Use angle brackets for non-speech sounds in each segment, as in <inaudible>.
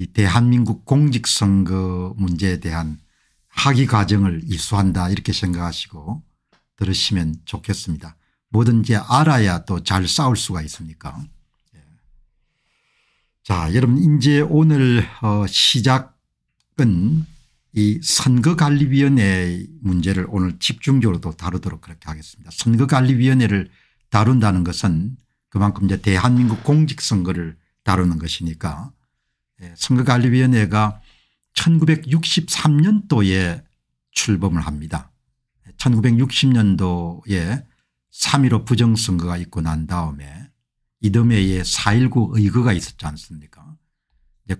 이 대한민국 공직선거 문제에 대한 학위 과정을 이수한다 이렇게 생각하시고 들으시면 좋겠습니다. 뭐든지 알아야 또 잘 싸울 수가 있습니까 예. 자 여러분 이제 오늘 어 시작은 이 선거관리위원회 문제를 오늘 집중적으로 다루도록 그렇게 하겠습니다. 선거관리위원회를 다룬다는 것은 그만큼 이제 대한민국 공직선거를 다루는 것이니까 예, 선거관리위원회가 1963년도에 출범을 합니다. 1960년도에 3.15 부정선거가 있고 난 다음에 이듬해에 4.19 의거가 있었지 않습니까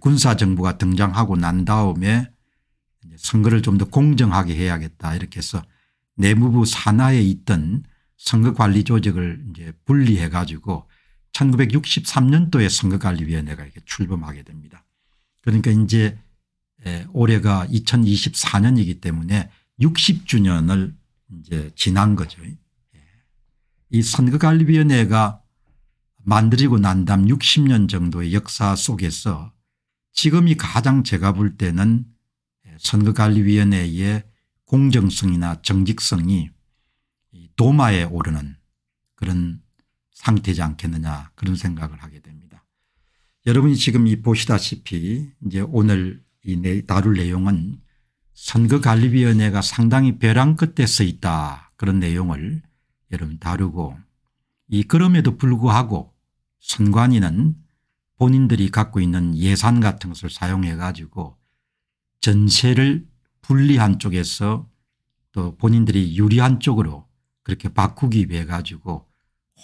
군사정부가 등장하고 난 다음에 선거를 좀 더 공정하게 해야겠다 이렇게 해서 내무부 산하에 있던 선거관리조직을 이제 분리해 가지고 1963년도에 선거관리위원회가 이렇게 출범하게 됩니다. 그러니까 이제 올해가 2024년이기 때문에 60주년을 이제 지난 거죠. 예. 이 선거관리위원회가 만들고 난 다음 60년 정도의 역사 속에서 지금이 가장 제가 볼 때는 선거관리위원회의 공정성이나 정직성이 도마에 오르는 그런 상태지 않겠느냐 그런 생각을 하게 됩니다. 여러분이 지금 이 보시다시피 이제 오늘 이 내, 다룰 내용은 선거관리위원회가 상당히 벼랑 끝에 서 있다 그런 내용을 여러분 다루고 이 그럼에도 불구하고 선관위는 본인들이 갖고 있는 예산 같은 것을 사용해 가지고 전세를 불리한 쪽에서 또 본인들이 유리한 쪽으로 그렇게 바꾸기 위해 가지고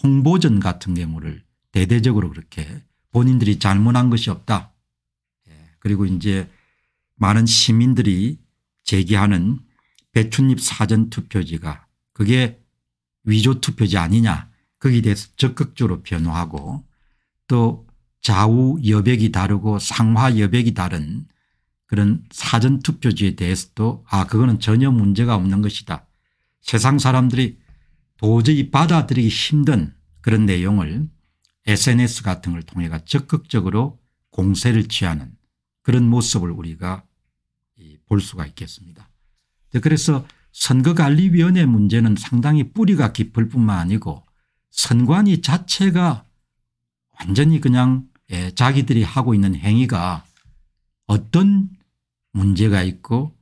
홍보전 같은 경우를 대대적으로 그렇게 본인들이 잘못한 것이 없다. 예, 그리고 이제 많은 시민들이 제기하는 배춧잎 사전투표지가 그게 위조투표지 아니냐 거기에 대해서 적극적으로 변호하고 또 좌우 여백이 다르고 상화 여백이 다른 그런 사전투표지에 대해서도 아 그거는 전혀 문제가 없는 것이다. 세상 사람들이 도저히 받아들이기 힘든 그런 내용을 sns 같은 걸 통해가 적극적으로 공세를 취하는 그런 모습을 우리가 볼 수가 있겠습니다. 네, 그래서 선거관리위원회 문제는 상당히 뿌리가 깊을 뿐만 아니고 선관위 자체가 완전히 그냥 예, 자기들이 하고 있는 행위가 어떤 문제가 있고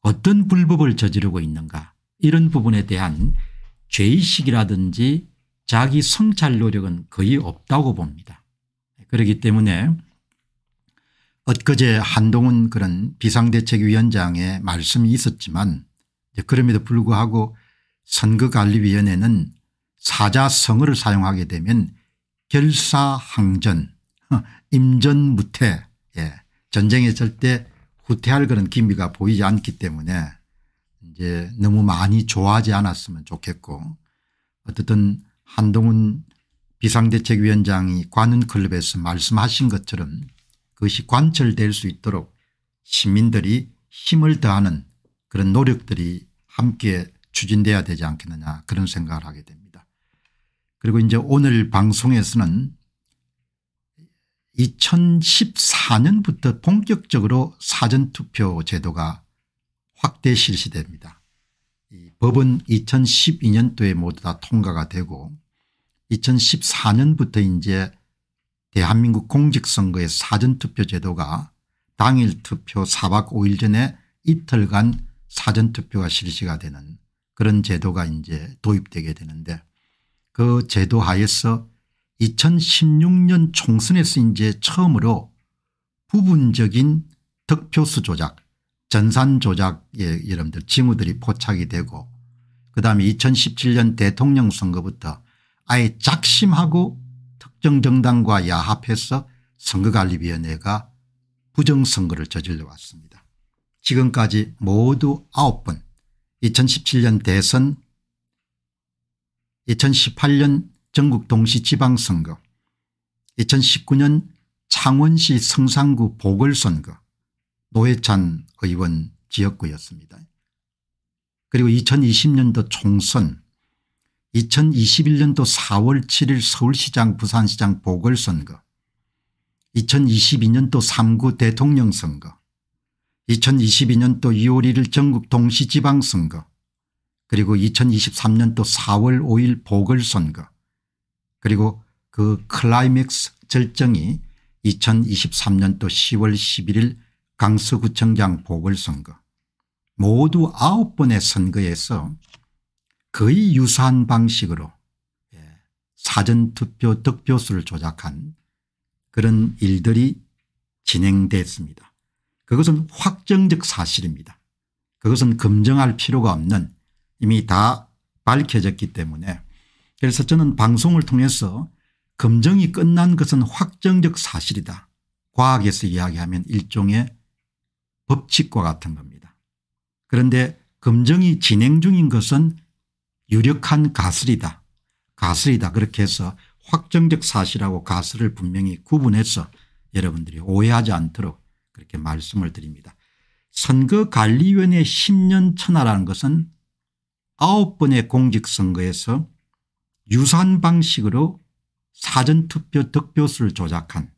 어떤 불법을 저지르고 있는가 이런 부분에 대한 죄의식이라든지 자기 성찰 노력은 거의 없다고 봅니다. 그렇기 때문에 엊그제 한동훈 그런 비상대책위원장의 말씀이 있었지만 그럼에도 불구하고 선거관리위원회는 사자성어를 사용하게 되면 결사항전 <laughs> 임전무태 예. 전쟁에 절대 후퇴할 그런 기미가 보이지 않기 때문에 이제 너무 많이 좋아하지 않았으면 좋겠고 어쨌든 한동훈 비상대책위원장이 관훈클럽에서 말씀하신 것처럼 그것이 관철될 수 있도록 시민들이 힘을 더하는 그런 노력들이 함께 추진돼야 되지 않겠느냐 그런 생각을 하게 됩니다. 그리고 이제 오늘 방송에서는 2014년부터 본격적으로 사전투표 제도가 확대 실시됩니다. 법은 2012년도에 모두 다 통과가 되고 2014년부터 이제 대한민국 공직선거의 사전투표 제도가 당일 투표 4박 5일 전에 이틀간 사전투표가 실시가 되는 그런 제도가 이제 도입되게 되는데 그 제도 하에서 2016년 총선에서 이제 처음으로 부분적인 득표수 조작 전산 조작의 여러분들 징후들이 포착이 되고 그다음에 2017년 대통령 선거부터 아예 작심하고 특정 정당과 야합해서 선거관리위원회가 부정선거를 저질러 왔습니다. 지금까지 모두 9번 2017년 대선 2018년 전국 동시지방선거 2019년 창원시 성산구 보궐선거 노회찬 의원 지역구였습니다. 그리고 2020년도 총선 2021년도 4월 7일 서울시장 부산시장 보궐선거 2022년도 3구 대통령 선거 2022년도 2월 1일 전국 동시지방선거 그리고 2023년도 4월 5일 보궐선거 그리고 그 클라이맥스 절정이 2023년도 10월 11일 강서구청장 보궐선거 모두 9번의 선거에서 거의 유사한 방식으로 예, 사전투표 득표수를 조작한 그런 일들이 진행됐습니다. 그것은 확정적 사실입니다. 그것은 검증할 필요가 없는 이미 다 밝혀졌기 때문에 그래서 저는 방송을 통해서 검증이 끝난 것은 확정적 사실이다. 과학에서 이야기하면 일종의 법칙과 같은 겁니다. 그런데 검증이 진행 중인 것은 유력한 가설이다. 가설이다. 그렇게 해서 확정적 사실하고 가설을 분명히 구분해서 여러분들이 오해하지 않도록 그렇게 말씀을 드립니다. 선거관리위원회 10년 천하라는 것은 9번의 공직선거에서 유사한 방식으로 사전투표 득표수를 조작한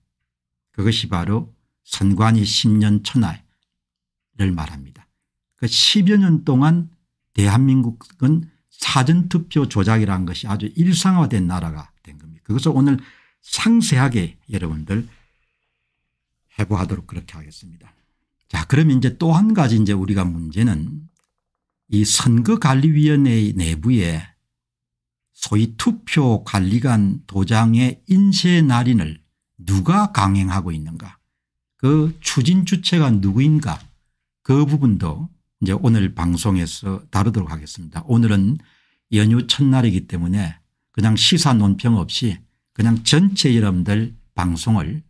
그것이 바로 선관위 10년 천하를 말합니다. 그 10여 년 동안 대한민국은 사전투표 조작이라는 것이 아주 일상화된 나라가 된 겁니다. 그것을 오늘 상세하게 여러분들 해부하도록 그렇게 하겠습니다. 자, 그럼 이제 또 한 가지 이제 우리가 문제는 이 선거관리위원회 내부에 소위 투표 관리관 도장의 인쇄 날인을 누가 강행하고 있는가 그 추진 주체가 누구인가 그 부분도 이제 오늘 방송에서 다루도록 하겠습니다. 오늘은 연휴 첫날이기 때문에 그냥 시사 논평 없이 그냥 전체 여러분들 방송을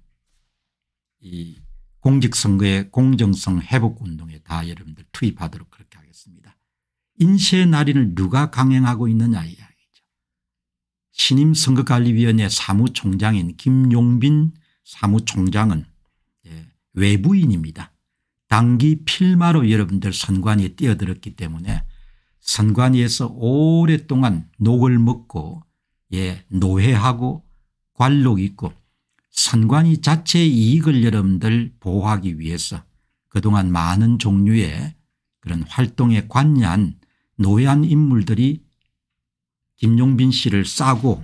이 공직선거의 공정성 회복운동에 다 여러분들 투입하도록 그렇게 하겠습니다. 인쇄 날인을 누가 강행하고 있느냐 이야기죠 신임 선거관리위원회 사무총장인 김용빈 사무총장은 예, 외부인입니다. 당기 필마로 여러분들 선관위에 뛰어들었기 때문에 선관위에서 오랫동안 녹을 먹고 예 노회하고 관록 있고 선관위 자체의 이익을 여러분들 보호하기 위해서 그동안 많은 종류의 그런 활동에 관여한 노회한 인물들이 김용빈 씨를 싸고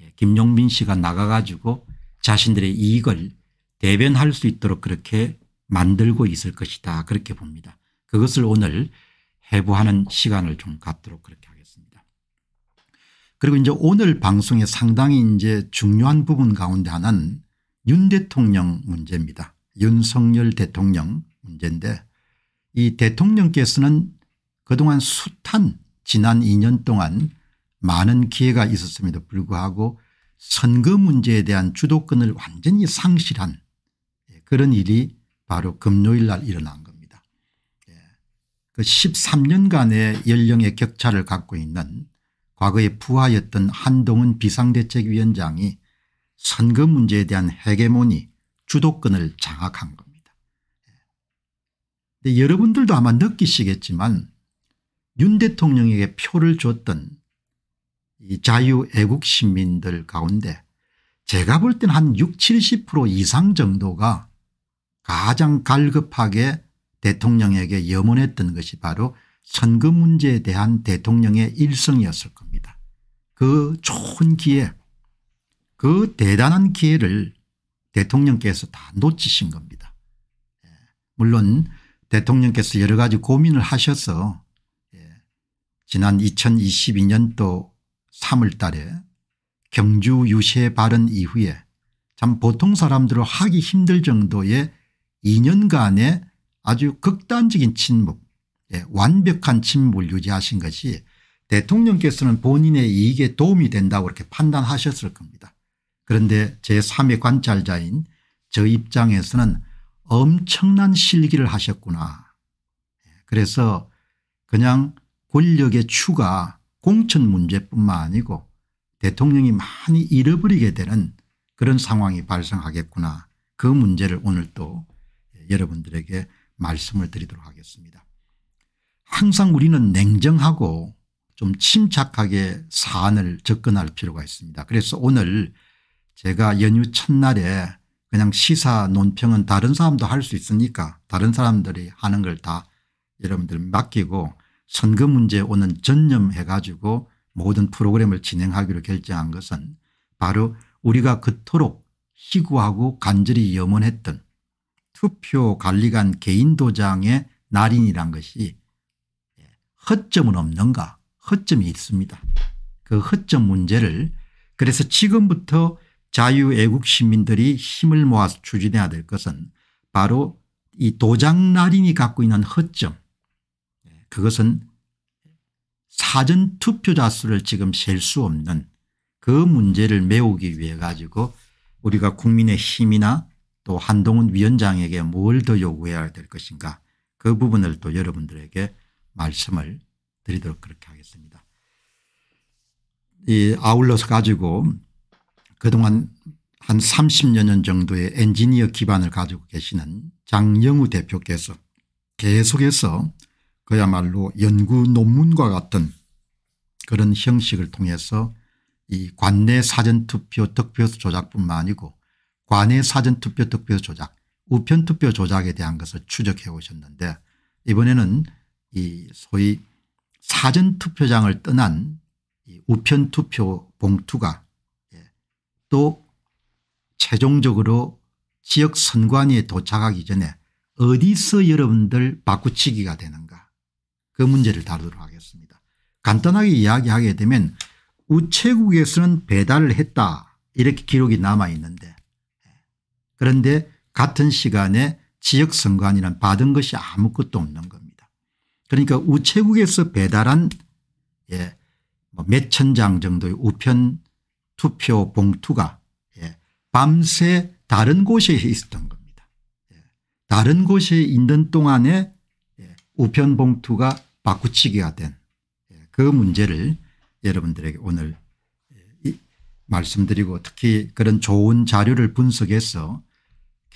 예, 김용빈 씨가 나가가지고 자신들의 이익을 대변할 수 있도록 그렇게 만들고 있을 것이다 그렇게 봅니다. 그것을 오늘 해부하는 시간을 좀 갖도록 그렇게 하겠습니다. 그리고 이제 오늘 방송에 상당히 이제 중요한 부분 가운데 하나는 윤 대통령 문제입니다. 윤석열 대통령 문제인데 이 대통령께서는 그동안 숱한 지난 2년 동안 많은 기회가 있었음에도 불구하고 선거 문제에 대한 주도권을 완전히 상실한 그런 일이 바로 금요일 날 일어난 겁니다. 예. 그 13년간의 연령의 격차를 갖고 있는 과거의 부하였던 한동훈 비상대책위원장이 선거 문제에 대한 헤게모니 주도권을 장악한 겁니다. 예. 여러분들도 아마 느끼시겠지만 윤 대통령에게 표를 줬던 이 자유애국시민들 가운데 제가 볼 때는 한6 70% 이상 정도가 가장 갈급하게 대통령에게 염원했던 것이 바로 선거 문제에 대한 대통령의 일성이었을 겁니다. 그 좋은 기회 그 대단한 기회를 대통령께서 다 놓치신 겁니다. 예, 물론 대통령께서 여러 가지 고민을 하셔서 예, 지난 2022년도 3월 달에 경주 유세 발언 이후에 참 보통 사람들로 하기 힘들 정도의 2년간의 아주 극단적인 침묵 예, 완벽한 침묵을 유지하신 것이 대통령께서는 본인의 이익에 도움이 된다고 이렇게 판단하셨을 겁니다. 그런데 제3의 관찰자인 저 입장에서는 엄청난 실기를 하셨구나. 예, 그래서 그냥 권력의 추가 공천 문제뿐만 아니고 대통령이 많이 잃어버리게 되는 그런 상황이 발생하겠구나. 그 문제를 오늘 또 여러분들에게 말씀을 드리도록 하겠습니다. 항상 우리는 냉정하고 좀 침착하게 사안을 접근할 필요가 있습니다. 그래서 오늘 제가 연휴 첫날에 그냥 시사 논평은 다른 사람도 할 수 있으니까 다른 사람들이 하는 걸 다 여러분들 맡기고 선거 문제 오는 전념해 가지고 모든 프로그램을 진행하기로 결정한 것은 바로 우리가 그토록 희구하고 간절히 염원했던 투표 관리관 개인 도장의 날인이란 것이 허점은 없는가 허점이 있습니다. 그 허점 문제를 그래서 지금부터 자유애국 시민들이 힘을 모아서 추진해야 될 것은 바로 이 도장 날인이 갖고 있는 허점 그것은 사전 투표자 수를 지금 셀 수 없는 그 문제를 메우기 위해 가지고 우리가 국민의 힘이나 또 한동훈 위원장에게 뭘 더 요구해야 될 것인가 그 부분을 또 여러분들에게 말씀을 드리도록 그렇게 하겠습니다. 이 아울러서 가지고 그동안 한 30여 년 정도의 엔지니어 기반을 가지고 계시는 장영우 대표께서 계속해서 그야말로 연구 논문과 같은 그런 형식을 통해서 이 관내 사전투표 득표 조작뿐만 아니고 관외 사전투표 득표 조작 우편투표 조작에 대한 것을 추적해 오셨는데 이번에는 이 소위 사전투표장을 떠난 이 우편투표 봉투가 예, 또 최종적으로 지역선관위에 도착하기 전에 어디서 여러분들 바꾸치기가 되는가 그 문제를 다루도록 하겠습니다. 간단하게 이야기하게 되면 우체국에서는 배달을 했다 이렇게 기록이 남아있는데 그런데 같은 시간에 지역선관위는 받은 것이 아무것도 없는 겁니다. 그러니까 우체국에서 배달한 예, 뭐 몇천 장 정도의 우편 투표 봉투가 예, 밤새 다른 곳에 있었던 겁니다. 예, 다른 곳에 있는 동안에 예, 우편 봉투가 바꾸치기가 된그 예, 문제를 여러분들에게 오늘 예, 이 말씀드리고 특히 그런 좋은 자료를 분석해서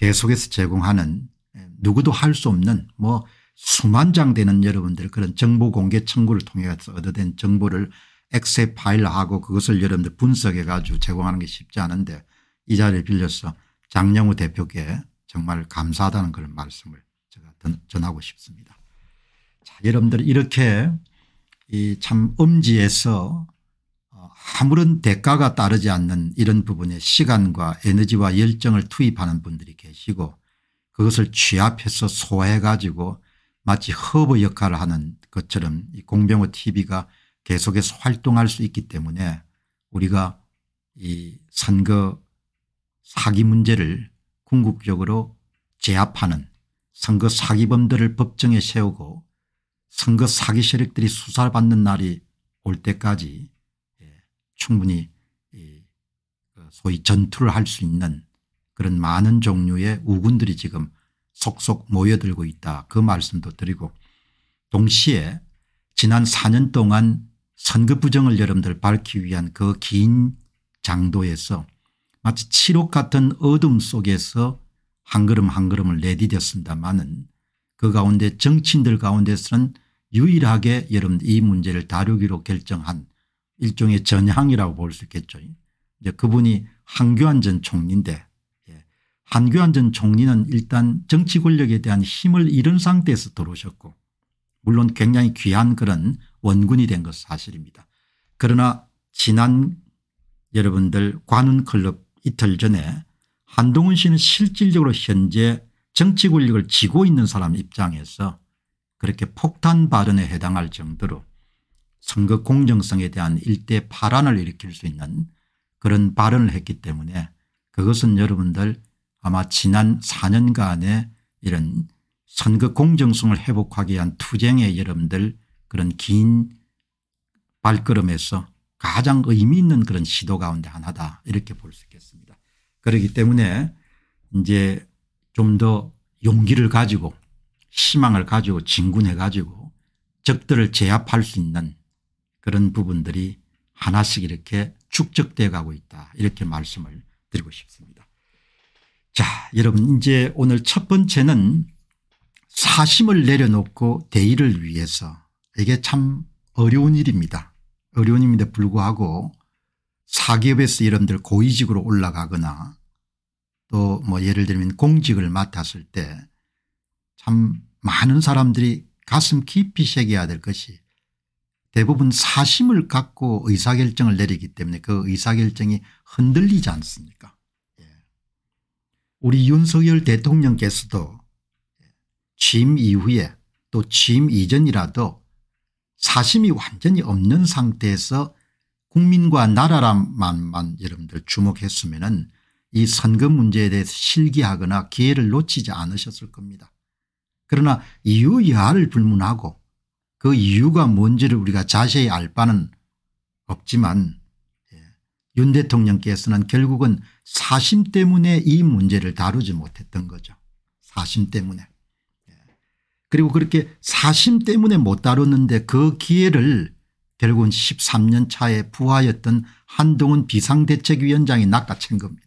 계속해서 제공하는 예, 누구도 할 수 없는 뭐 수만 장 되는 여러분들 그런 정보 공개 청구를 통해서 얻어낸 정보를 엑셀 파일화하고 그것을 여러분들 분석해 가지고 제공하는 게 쉽지 않은데 이 자리를 빌려서 장영우 대표께 정말 감사하다는 그런 말씀을 제가 전하고 싶습니다. 자, 여러분들 이렇게 이 참 엄지에서 아무런 대가가 따르지 않는 이런 부분에 시간과 에너지와 열정을 투입하는 분들이 계시고 그것을 취합해서 소화해 가지고 마치 허브 역할을 하는 것처럼 이 공병호 tv가 계속해서 활동할 수 있기 때문에 우리가 이 선거 사기 문제를 궁극적으로 제압하는 선거 사기범들을 법정에 세우고 선거 사기 세력들이 수사받는 를 날이 올 때까지 충분히 그 소위 전투를 할 수 있는 그런 많은 종류의 우군들이 지금 속속 모여들고 있다 그 말씀도 드리고 동시에 지난 4년 동안 선거 부정을 여러분들 밝히기 위한 그 긴 장도에서 마치 칠옥 같은 어둠 속에서 한 걸음 한 걸음을 내디뎠습니다마는 그 가운데 정치인들 가운데서는 유일하게 여러분 이 문제를 다루기로 결정한 일종의 전향이라고 볼 수 있겠죠. 이제 그분이 한교안 전 총리인데 예, 한교안 전 총리는 일단 정치 권력에 대한 힘을 잃은 상태에서 들어오셨고 물론 굉장히 귀한 그런 원군이 된 것 사실입니다. 그러나 지난 여러분들 관훈클럽 이틀 전에 한동훈 씨는 실질적으로 현재 정치 권력을 쥐고 있는 사람 입장에서 그렇게 폭탄 발언에 해당할 정도로 선거 공정성에 대한 일대 파란을 일으킬 수 있는 그런 발언을 했기 때문에 그것은 여러분들 아마 지난 4년간의 이런 선거 공정성을 회복하기 위한 투쟁의 여러분들 그런 긴 발걸음에서 가장 의미 있는 그런 시도 가운데 하나다 이렇게 볼 수 있겠습니다. 그렇기 때문에 이제 좀 더 용기를 가지고 희망을 가지고 진군해 가지고 적들을 제압할 수 있는 그런 부분들이 하나씩 이렇게 축적되어 가고 있다 이렇게 말씀을 드리고 싶습니다. 자 여러분 이제 오늘 첫 번째는 사심을 내려놓고 대의를 위해서 이게 참 어려운 일입니다. 어려운 일인데 불구하고 사기업에서 여러분들 고위직으로 올라가거나 또 뭐 예를 들면 공직을 맡았을 때 참 많은 사람들이 가슴 깊이 새겨야 될 것이 대부분 사심을 갖고 의사결정을 내리기 때문에 그 의사결정이 흔들리지 않습니까 예. 우리 윤석열 대통령께서도 취임 이후에 또 취임 이전이라도 사심이 완전히 없는 상태에서 국민과 나라만 여러분들 주목했으면 은이 선거 문제에 대해서 실기하거나 기회를 놓치지 않으셨을 겁니다. 그러나 이유 여하를 불문하고 그 이유가 뭔지를 우리가 자세히 알 바는 없지만 예, 윤 대통령께서는 결국은 사심 때문에 이 문제를 다루지 못했던 거죠. 사심 때문에. 예. 그리고 그렇게 사심 때문에 못 다뤘는데 그 기회를 결국은 13년 차에 부하였던 한동훈 비상대책위원장이 낚아챈 겁니다.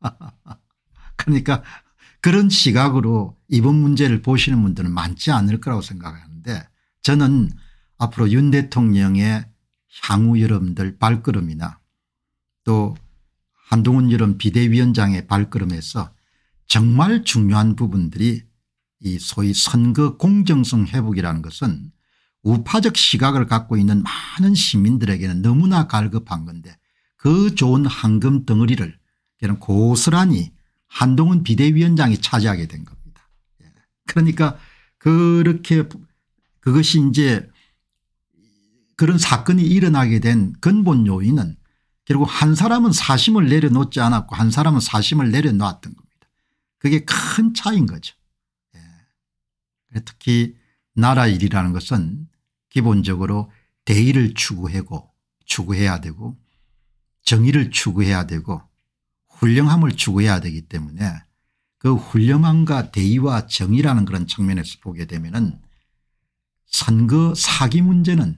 <laughs> 그러니까 그런 시각으로 이번 문제를 보시는 분들은 많지 않을 거라고 생각하는데 저는 앞으로 윤 대통령의 향후 여러분들 발걸음이나 또 한동훈 여름 비대위원장의 발걸음에서 정말 중요한 부분들이 이 소위 선거 공정성 회복이라는 것은 우파적 시각을 갖고 있는 많은 시민들에게는 너무나 갈급한 건데 그 좋은 황금 덩어리를 고스란히 한동훈 비대위원장이 차지하게 된 겁니다. 예. 그러니까 그렇게 그것이 이제 그런 사건이 일어나게 된 근본 요인은 결국 한 사람은 사심을 내려놓지 않았고 한 사람은 사심을 내려놓았던 겁니다. 그게 큰 차이인 거죠. 예. 특히 나라 일이라는 것은 기본적으로 대의를 추구하고 추구해야 되고 정의를 추구해야 되고 훌륭함을 추구해야 되기 때문에 그 훌륭함과 대의와 정의라는 그런 측면에서 보게 되면은 선거 그 사기 문제는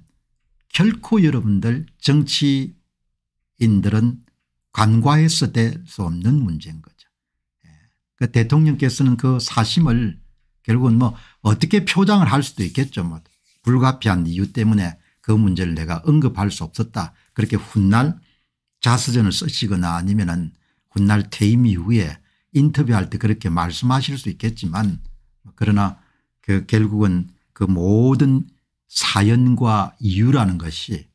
결코 여러분들 정치인들은 관과해서 될 수 없는 문제인 거죠. 예. 그 대통령께서는 그 사심을 결국은 뭐 어떻게 표장을 할 수도 있겠죠. 뭐 불가피한 이유 때문에 그 문제를 내가 언급할 수 없었다. 그렇게 훗날 자서전을 쓰시거나 아니면은 훗날 퇴임 이후에 인터뷰할 때 그렇게 말씀하실 수 있겠지만 그러나 그 결국은 그 모든 사연과 이유라는 것이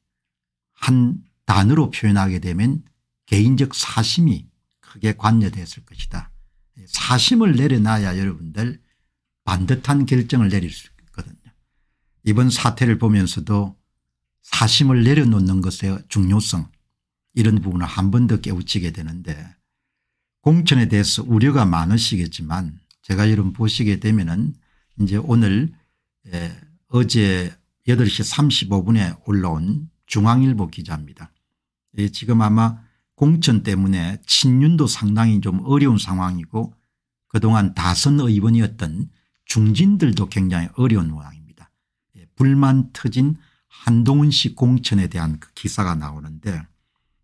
한 단어로 표현하게 되면 개인적 사심이 크게 관여됐을 것이다. 사심을 내려놔야 여러분들 반듯한 결정을 내릴 수 있거든요. 이번 사태를 보면서도 사심을 내려놓는 것의 중요성 이런 부분을 한 번 더 깨우치게 되는데 공천에 대해서 우려가 많으시겠지만 제가 여러분 보시게 되면은 이제 오늘 예, 어제 8시 35분에 올라온 중앙일보 기자입니다. 예, 지금 아마 공천 때문에 친윤도 상당히 좀 어려운 상황이고 그동안 다선 의원이었던 중진들도 굉장히 어려운 모양입니다. 예, 불만 터진 한동훈 씨 공천에 대한 그 기사가 나오는데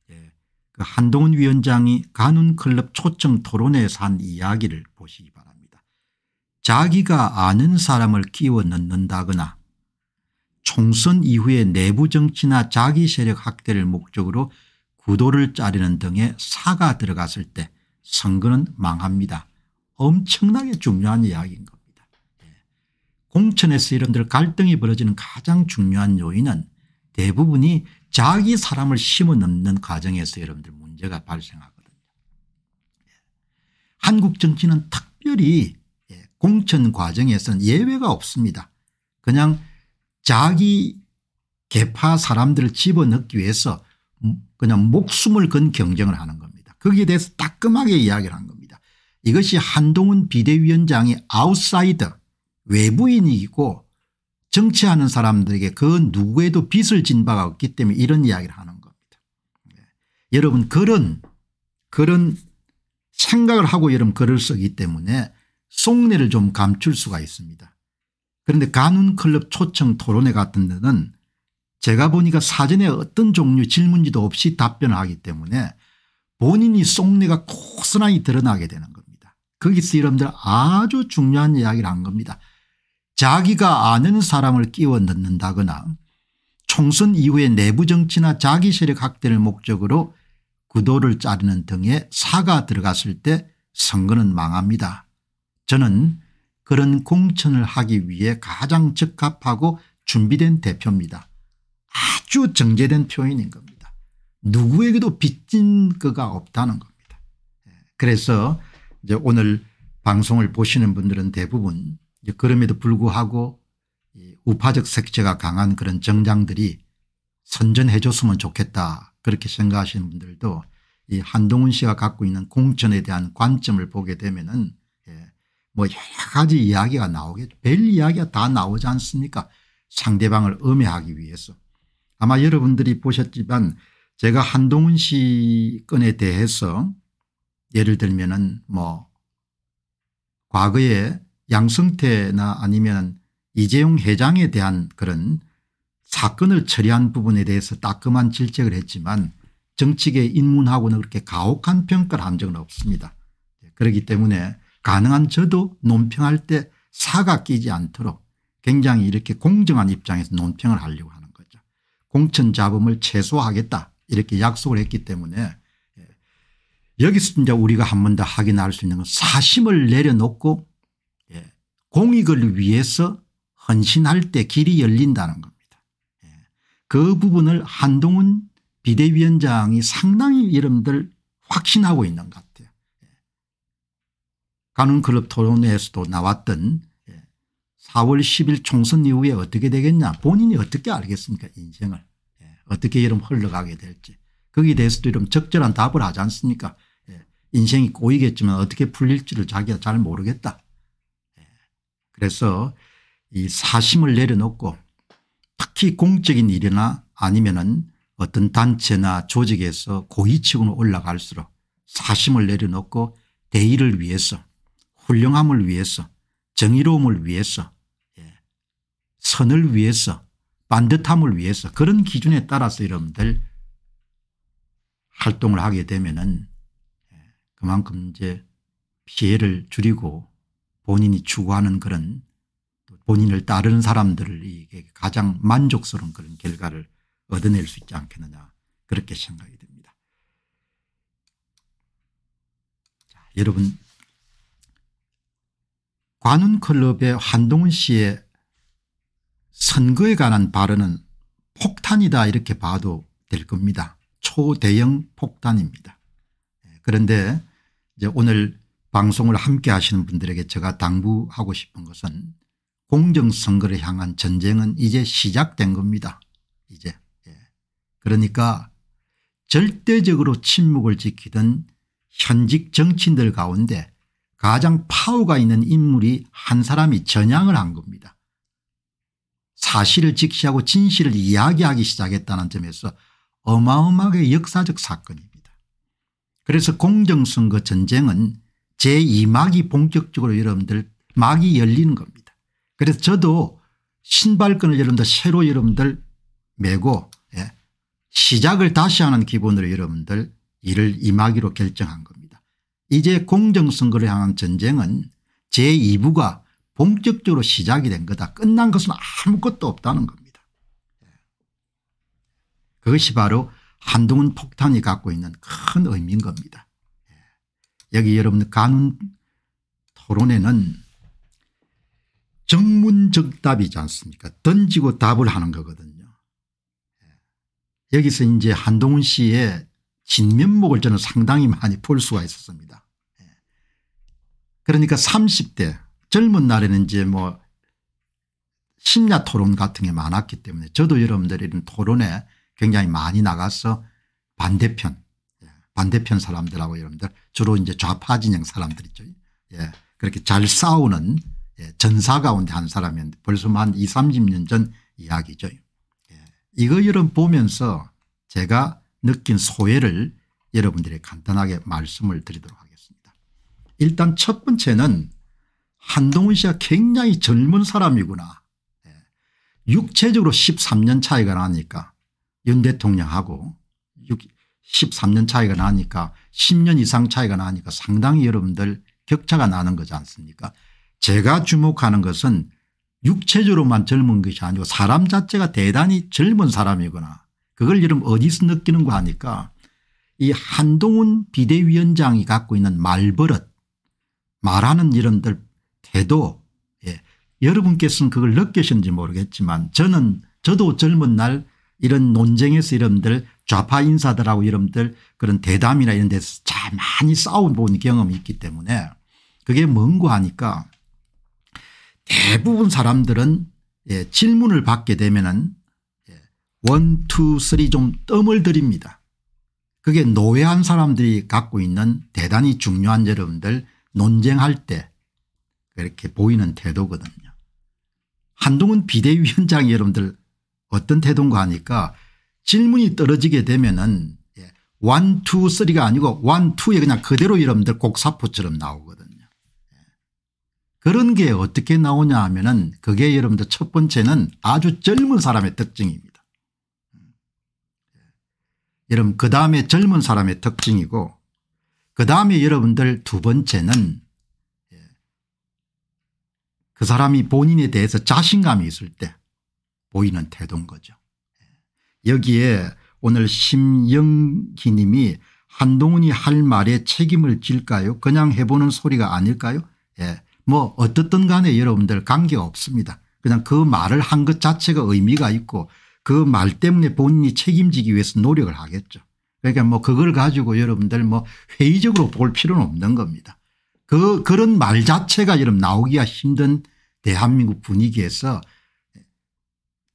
예, 그 한동훈 위원장이 간훈클럽 초청 토론회에서 한 이야기를 보시기 바랍니다. 자기가 아는 사람을 끼워 넣는다거나 총선 이후에 내부 정치나 자기 세력 확대를 목적으로 구도를 짜리는 등의 사가 들어갔을 때 선거는 망합니다. 엄청나게 중요한 이야기인 겁니다. 예. 공천에서 이런들 갈등이 벌어지는 가장 중요한 요인은 대부분이 자기 사람을 심어 넣는 과정에서 여러분들 문제가 발생하거든요. 예. 한국 정치는 특별히 공천 과정에선 예외가 없습니다. 그냥 자기 개파 사람들을 집어넣기 위해서 음, 그냥 목숨을 건 경쟁을 하는 겁니다. 거기에 대해서 따끔하게 이야기를 한 겁니다. 이것이 한동훈 비대위원장이 아웃사이더 외부인이고 정치하는 사람들에게 그 누구에도 빚을 진 바가 없기 때문에 이런 이야기를 하는 겁니다. 네. 여러분 그런 그런 생각을 하고 여러분 글을 쓰기 때문에 속내를 좀 감출 수가 있습니다. 그런데 가훈클럽 초청 토론회 같은 데는 제가 보니까 사전에 어떤 종류 질문지도 없이 답변을 하기 때문에 본인이 속내가 고스란히 드러나게 되는 겁니다. 거기서 여러분들 아주 중요한 이야기를 한 겁니다. 자기가 아는 사람을 끼워 넣는다거나 총선 이후에 내부 정치나 자기 세력 확대를 목적으로 구도를 짜르는 등의 사가 들어갔을 때 선거는 망합니다. 저는 그런 공천을 하기 위해 가장 적합하고 준비된 대표입니다. 아주 정제된 표현인 겁니다. 누구에게도 빚진 거가 없다는 겁니다. 예, 그래서 이제 오늘 방송을 보시는 분들은 대부분 그럼에도 불구하고 우파적 색채가 강한 그런 정장들이 선전해 줬으면 좋겠다 그렇게 생각하시는 분들도 이 한동훈 씨가 갖고 있는 공천에 대한 관점을 보게 되면 은뭐 여러 가지 이야기가 나오겠죠. 별 이야기가 다 나오지 않습니까 상대방을 음해하기 위해서. 아마 여러분들이 보셨지만 제가 한동훈 씨 건에 대해서 예를 들면은 뭐 과거에 양성태나 아니면 이재용 회장에 대한 그런 사건을 처리한 부분에 대해서 따끔한 질책을 했지만 정치계 입문하고는 그렇게 가혹한 평가를 한 적은 없습니다. 그렇기 때문에 가능한 저도 논평할 때 사가 끼지 않도록 굉장히 이렇게 공정한 입장에서 논평을 하려고 하는 거죠. 공천 잡음을 최소화하겠다 이렇게 약속을 했기 때문에 예. 여기서 이제 우리가 한 번 더 확인할 수 있는 건 사심을 내려놓고 예. 공익을 위해서 헌신할 때 길이 열린다는 겁니다. 예. 그 부분을 한동훈 비대위원장이 상당히 여러분들 확신하고 있는 것 같아요. 가는클럽 토론회에서도 나왔던 4월 예, 10일 총선 이후에 어떻게 되겠냐 본인이 어떻게 알겠습니까 인생을 예, 어떻게 이름 흘러가게 될지 거기에 대해서도 이런 적절한 답을 하지 않습니까 예, 인생이 꼬이겠지만 어떻게 풀릴지를 자기가 잘 모르겠다 그래서 이 사심을 내려놓고 특히 공적인 일이나 아니면은 어떤 단체나 조직에서 고위층으로 올라갈수록 사심을 내려놓고 대의를 위해서 훌륭함을 위해서 정의로움을 위해서 예, 선을 위해서 반듯함을 위해서 그런 기준에 따라서 여러분들 활동을 하게 되면은 예, 그만큼 이제 피해를 줄이고 본인이 추구하는 그런 또 본인을 따르는 사람들에게 가장 만족스러운 그런 결과를 얻어낼 수 있지 않겠느냐 그렇게 생각이 됩니다 자, 여러분 관훈클럽의 한동훈 씨의 선거에 관한 발언은 폭탄이다 이렇게 봐도 될 겁니다. 초대형 폭탄입니다. 예, 그런데 이제 오늘 방송을 함께 하시는 분들에게 제가 당부하고 싶은 것은 공정선거를 향한 전쟁은 이제 시작된 겁니다. 이제 예. 그러니까 절대적으로 침묵을 지키던 현직 정치인들 가운데 가장 파워가 있는 인물이 한 사람이 전향을 한 겁니다. 사실을 직시하고 진실을 이야기하기 시작했다는 점에서 어마어마하게 역사적 사건입니다. 그래서 공정선거 전쟁은 제2막이 본격적으로 여러분들 막이 열리는 겁니다. 그래서 저도 신발끈을 여러분들 새로 여러분들 메고 예. 시작을 다시 하는 기본으로 여러분들 이를 임하기로 결정한 겁니다. 이제 공정선거를 향한 전쟁은 제2부가 본격적으로 시작이 된 거다. 끝난 것은 아무것도 없다는 겁니다. 예. 그것이 바로 한동훈 폭탄이 갖고 있는 큰 의미인 겁니다. 예. 여기 여러분 간훈 토론에는 정문적답이지 않습니까 던지고 답을 하는 거거든요. 예. 여기서 이제 한동훈 씨의 진면목을 저는 상당히 많이 볼 수가 있었습니다. 예. 그러니까 30대 젊은 날에는 이제 뭐 심야 토론 같은 게 많았기 때문에 저도 여러분들 이런 토론에 굉장히 많이 나가서 반대편 예, 반대편 사람들하고 여러분들 주로 이제 좌파 진영 사람들이죠. 예. 그렇게 잘 싸우는 예. 전사 가운데 한 사람이었는데 벌써 한 20, 30년 전 이야기죠. 예. 이거 여러분 보면서 제가 느낀 소외를 여러분들에게 간단하게 말씀을 드리도록 하겠습니다. 일단 첫 번째는 한동훈 씨가 굉장히 젊은 사람이구나. 예. 육체적으로 13년 차이가 나니까 윤 대통령하고 13년 차이가 나니까 10년 이상 차이가 나니까 상당히 여러분들 격차가 나는 거지 않습니까 제가 주목하는 것은 육체적으로만 젊은 것이 아니고 사람 자체가 대단히 젊은 사람이구나 그걸 여러분 어디서 느끼는 거하니까이 한동훈 비대위원장이 갖고 있는 말버릇 말하는 이름들 태도 예. 여러분께서는 그걸 느끼시는지 모르겠지만 저는 저도 젊은 날 이런 논쟁에서 이름들 좌파 인사들하고 이름들 그런 대담이나 이런 데서 참 많이 싸워본 경험이 있기 때문에 그게 뭔고 하니까 대부분 사람들은 예, 질문을 받게 되면은 원, 투, 쓰리 좀 뜸을 들입니다. 그게 노예한 사람들이 갖고 있는 대단히 중요한 여러분들 논쟁할 때 그렇게 보이는 태도거든요. 한동훈 비대위원장 여러분들 어떤 태도인가 하니까 질문이 떨어지게 되면은 예, 원, 투, 쓰리가 아니고 원, 투에 그냥 그대로 여러분들 곡사포처럼 나오거든요. 예. 그런 게 어떻게 나오냐 하면은 그게 여러분들 첫 번째는 아주 젊은 사람의 특징입니다. 여러분 그 다음에 젊은 사람의 특징이고 그 다음에 여러분들 두 번째는 예, 그 사람이 본인에 대해서 자신감이 있을 때 보이는 태도인 거죠. 예, 여기에 오늘 심영기 님이 한동훈이 할 말에 책임을 질까요 그냥 해보는 소리가 아닐까요 예. 뭐 어떻든 간에 여러분들 관계없습니다. 그냥 그 말을 한 것 자체가 의미가 있고 그말 때문에 본인이 책임지기 위해서 노력을 하겠죠. 그러니까 뭐 그걸 가지고 여러분들 뭐 회의적으로 볼 필요는 없는 겁니다. 그 그런 말 자체가 여러분 나오기가 힘든 대한민국 분위기에서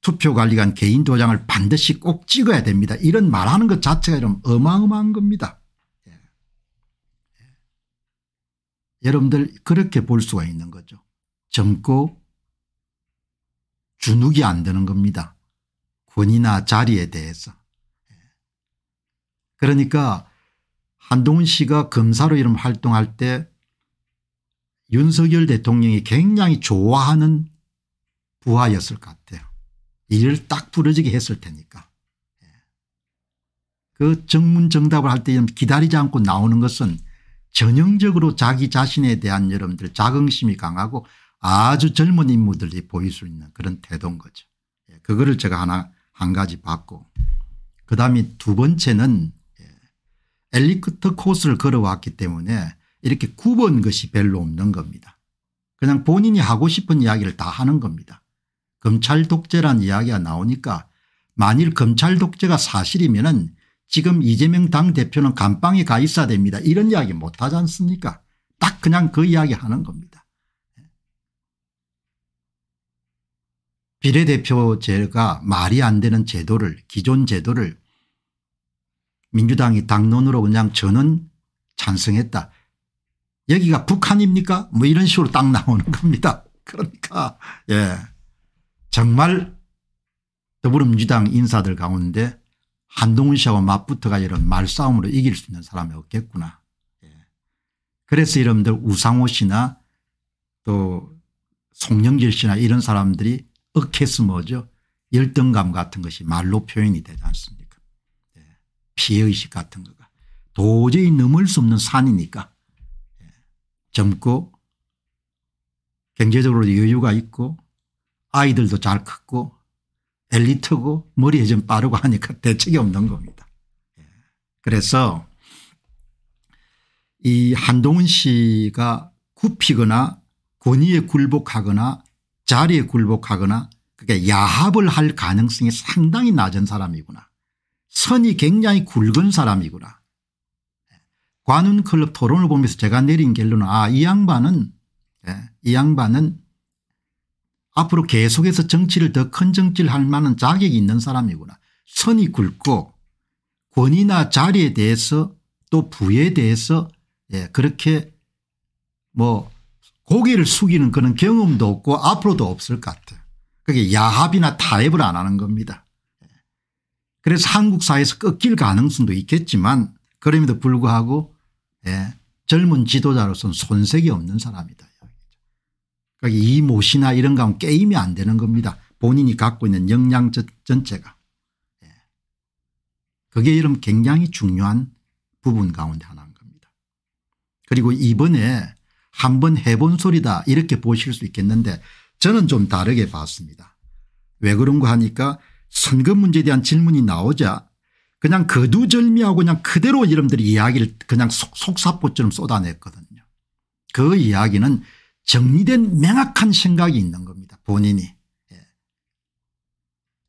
투표관리관 개인 도장을 반드시 꼭 찍어야 됩니다. 이런 말하는 것 자체가 이런 어마어마한 겁니다. 예. 예. 여러분들 그렇게 볼 수가 있는 거죠. 젊고 주눅이 안 드는 겁니다. 권위나 자리에 대해서. 예. 그러니까 한동훈 씨가 검사로 이름 활동할 때 윤석열 대통령이 굉장히 좋아하는 부하였을 것 같아요. 일을 딱 부러지게 했을 테니까. 예. 그 정문 정답을 할 때 기다리지 않고 나오는 것은 전형적으로 자기 자신에 대한 여러분들 자긍심이 강하고 아주 젊은 인물들이 보일 수 있는 그런 태도인 거죠. 예, 그거를 제가 하나 한 가지 봤고 그다음에 두 번째는 예, 엘리크트 코스를 걸어왔기 때문에 이렇게 굽은 것이 별로 없는 겁니다. 그냥 본인이 하고 싶은 이야기를 다 하는 겁니다. 검찰 독재란 이야기가 나오니까 만일 검찰 독재가 사실이면 은 지금 이재명 당대표는 감방에 가 있어야 됩니다. 이런 이야기 못하지 않습니까 딱 그냥 그 이야기 하는 겁니다. 비례대표제가 말이 안 되는 제도를 기존 제도를 민주당이 당론으로 그냥 저는 찬성했다. 여기가 북한입니까 뭐 이런 식으로 딱 나오는 겁니다. <laughs> 그러니까 예 정말 더불어민주당 인사들 가운데 한동훈 씨하고 맞붙어가 이런 말싸움으로 이길 수 있는 사람이 없겠구나. 예. 그래서 여러분들 우상호 씨나 또 송영길 씨나 이런 사람들이 억해서 뭐죠 열등감 같은 것이 말로 표현이 되지 않습니까 예. 피해의식 같은 거가 도저히 넘을 수 없는 산이니까 예. 젊고 경제적으로 여유가 있고 아이들도 잘 컸고 엘리트고 머리 회전 빠르고 하니까 <laughs> 대책이 없는 겁니다. 예. 그래서 이 한동훈 씨가 굽히거나 권위에 굴복하거나 자리에 굴복하거나 그게 야합을 할 가능성이 상당히 낮은 사람이구나. 선이 굉장히 굵은 사람이구나. 예. 관훈클럽 토론을 보면서 제가 내린 결론은 아이 양반은 예, 이 양반은 앞으로 계속해서 정치를 더 큰 정치를 할 만한 자격이 있는 사람이구나. 선이 굵고 권위나 자리에 대해서 또 부에 대해서 예, 그렇게 뭐 고개를 숙이는 그런 경험도 없고 앞으로도 없을 것 같아요. 그게 야합이나 타협을 안 하는 겁니다. 그래서 한국 사회에서 꺾일 가능성도 있겠지만 그럼에도 불구하고 예, 젊은 지도자로서는 손색이 없는 사람이다. 그러니까 이 못이나 이런 거 하면 게임이 안 되는 겁니다. 본인이 갖고 있는 역량 전체가. 예. 그게 이런 굉장히 중요한 부분 가운데 하나인 겁니다. 그리고 이번에 한번 해본 소리다 이렇게 보실 수 있겠는데 저는 좀 다르게 봤습니다. 왜 그런가 하니까 선거 문제에 대한 질문이 나오자 그냥 거두절미하고 그냥 그대로 여러분들이 이야기를 그냥 속, 사포처럼 쏟아냈거든요. 그 이야기는 정리된 명확한 생각이 있는 겁니다. 본인이. 예.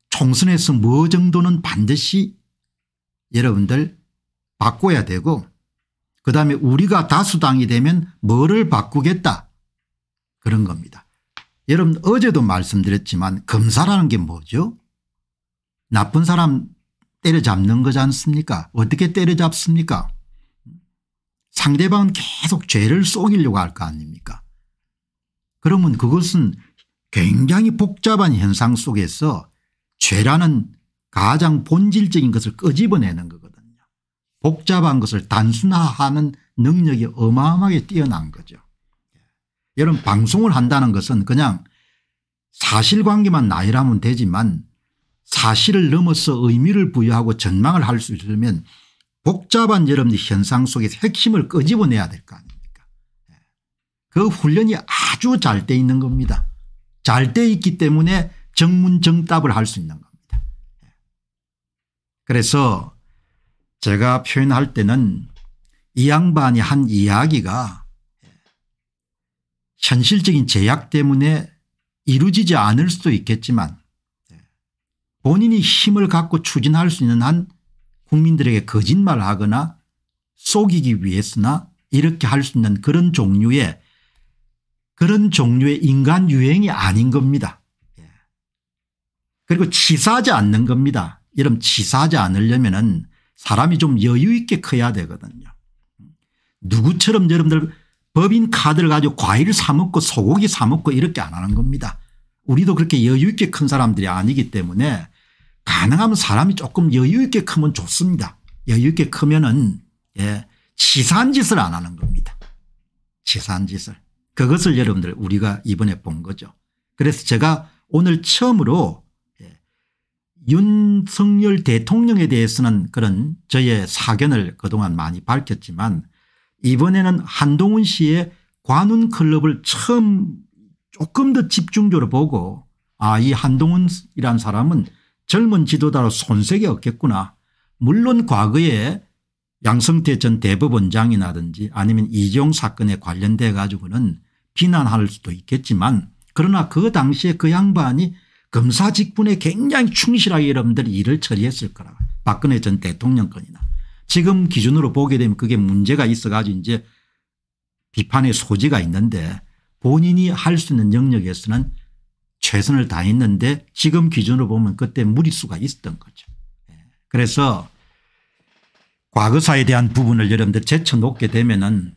총선에서 뭐 정도는 반드시 여러분들 바꿔야 되고 그다음에 우리가 다수당이 되면 뭐를 바꾸겠다 그런 겁니다. 여러분 어제도 말씀드렸지만 검사라는 게 뭐죠 나쁜 사람 때려잡는 거지 않습니까 어떻게 때려잡습니까 상대방은 계속 죄를 속이려고 할 거 아닙니까 그러면 그것은 굉장히 복잡한 현상 속에서 죄라는 가장 본질적인 것을 끄집어내는 거거든요. 복잡한 것을 단순화하는 능력이 어마어마하게 뛰어난 거죠. 예. 여러분 방송을 한다는 것은 그냥 사실관계만 나열하면 되지만 사실을 넘어서 의미를 부여하고 전망을 할 수 있으면 복잡한 여러분 현상 속에 핵심을 끄집어내야 될 거 아닙니까 예. 그 훈련이 아주 잘 돼 있는 겁니다. 잘 돼 있기 때문에 정문정답을 할 수 있는 겁니다. 예. 그래서 제가 표현할 때는 이 양반이 한 이야기가 현실적인 제약 때문에 이루어지지 않을 수도 있겠지만 본인이 힘을 갖고 추진할 수 있는 한 국민들에게 거짓말을 하거나 속이기 위해서나 이렇게 할 수 있는 그런 종류의 그런 종류의 인간 유행이 아닌 겁니다. 그리고 치사하지 않는 겁니다. 이런 치사하지 않으려면 은 사람이 좀 여유 있게 커야 되거든요. 누구처럼 여러분들 법인 카드를 가지고 과일 사 먹고 소고기 사 먹고 이렇게 안 하는 겁니다. 우리도 그렇게 여유 있게 큰 사람들이 아니기 때문에 가능하면 사람이 조금 여유 있게 크면 좋습니다. 여유 있게 크면은 예, 치산 짓을 안 하는 겁니다. 치산 짓을. 그것을 여러분들 우리가 이번에 본 거죠. 그래서 제가 오늘 처음으로 윤석열 대통령에 대해서는 그런 저의 사견을 그동안 많이 밝혔지만 이번에는 한동훈 씨의 관훈 클럽을 처음 조금 더 집중적으로 보고 아 이 한동훈이란 사람은 젊은 지도자로 손색이 없겠구나. 물론 과거에 양성태 전 대법원장이라든지 아니면 이종 사건에 관련돼 가지고는 비난할 수도 있겠지만 그러나 그 당시에 그 양반이 검사 직분에 굉장히 충실하게 여러분들이 일을 처리했을 거라 박근혜 전 대통령권이나 지금 기준으로 보게 되면 그게 문제가 있어 가지고 이제 비판의 소지가 있는데 본인이 할 수 있는 영역에서는 최선을 다했는데 지금 기준으로 보면 그때 무리수가 있었던 거죠. 예. 그래서 과거사에 대한 부분을 여러분들 제쳐놓게 되면은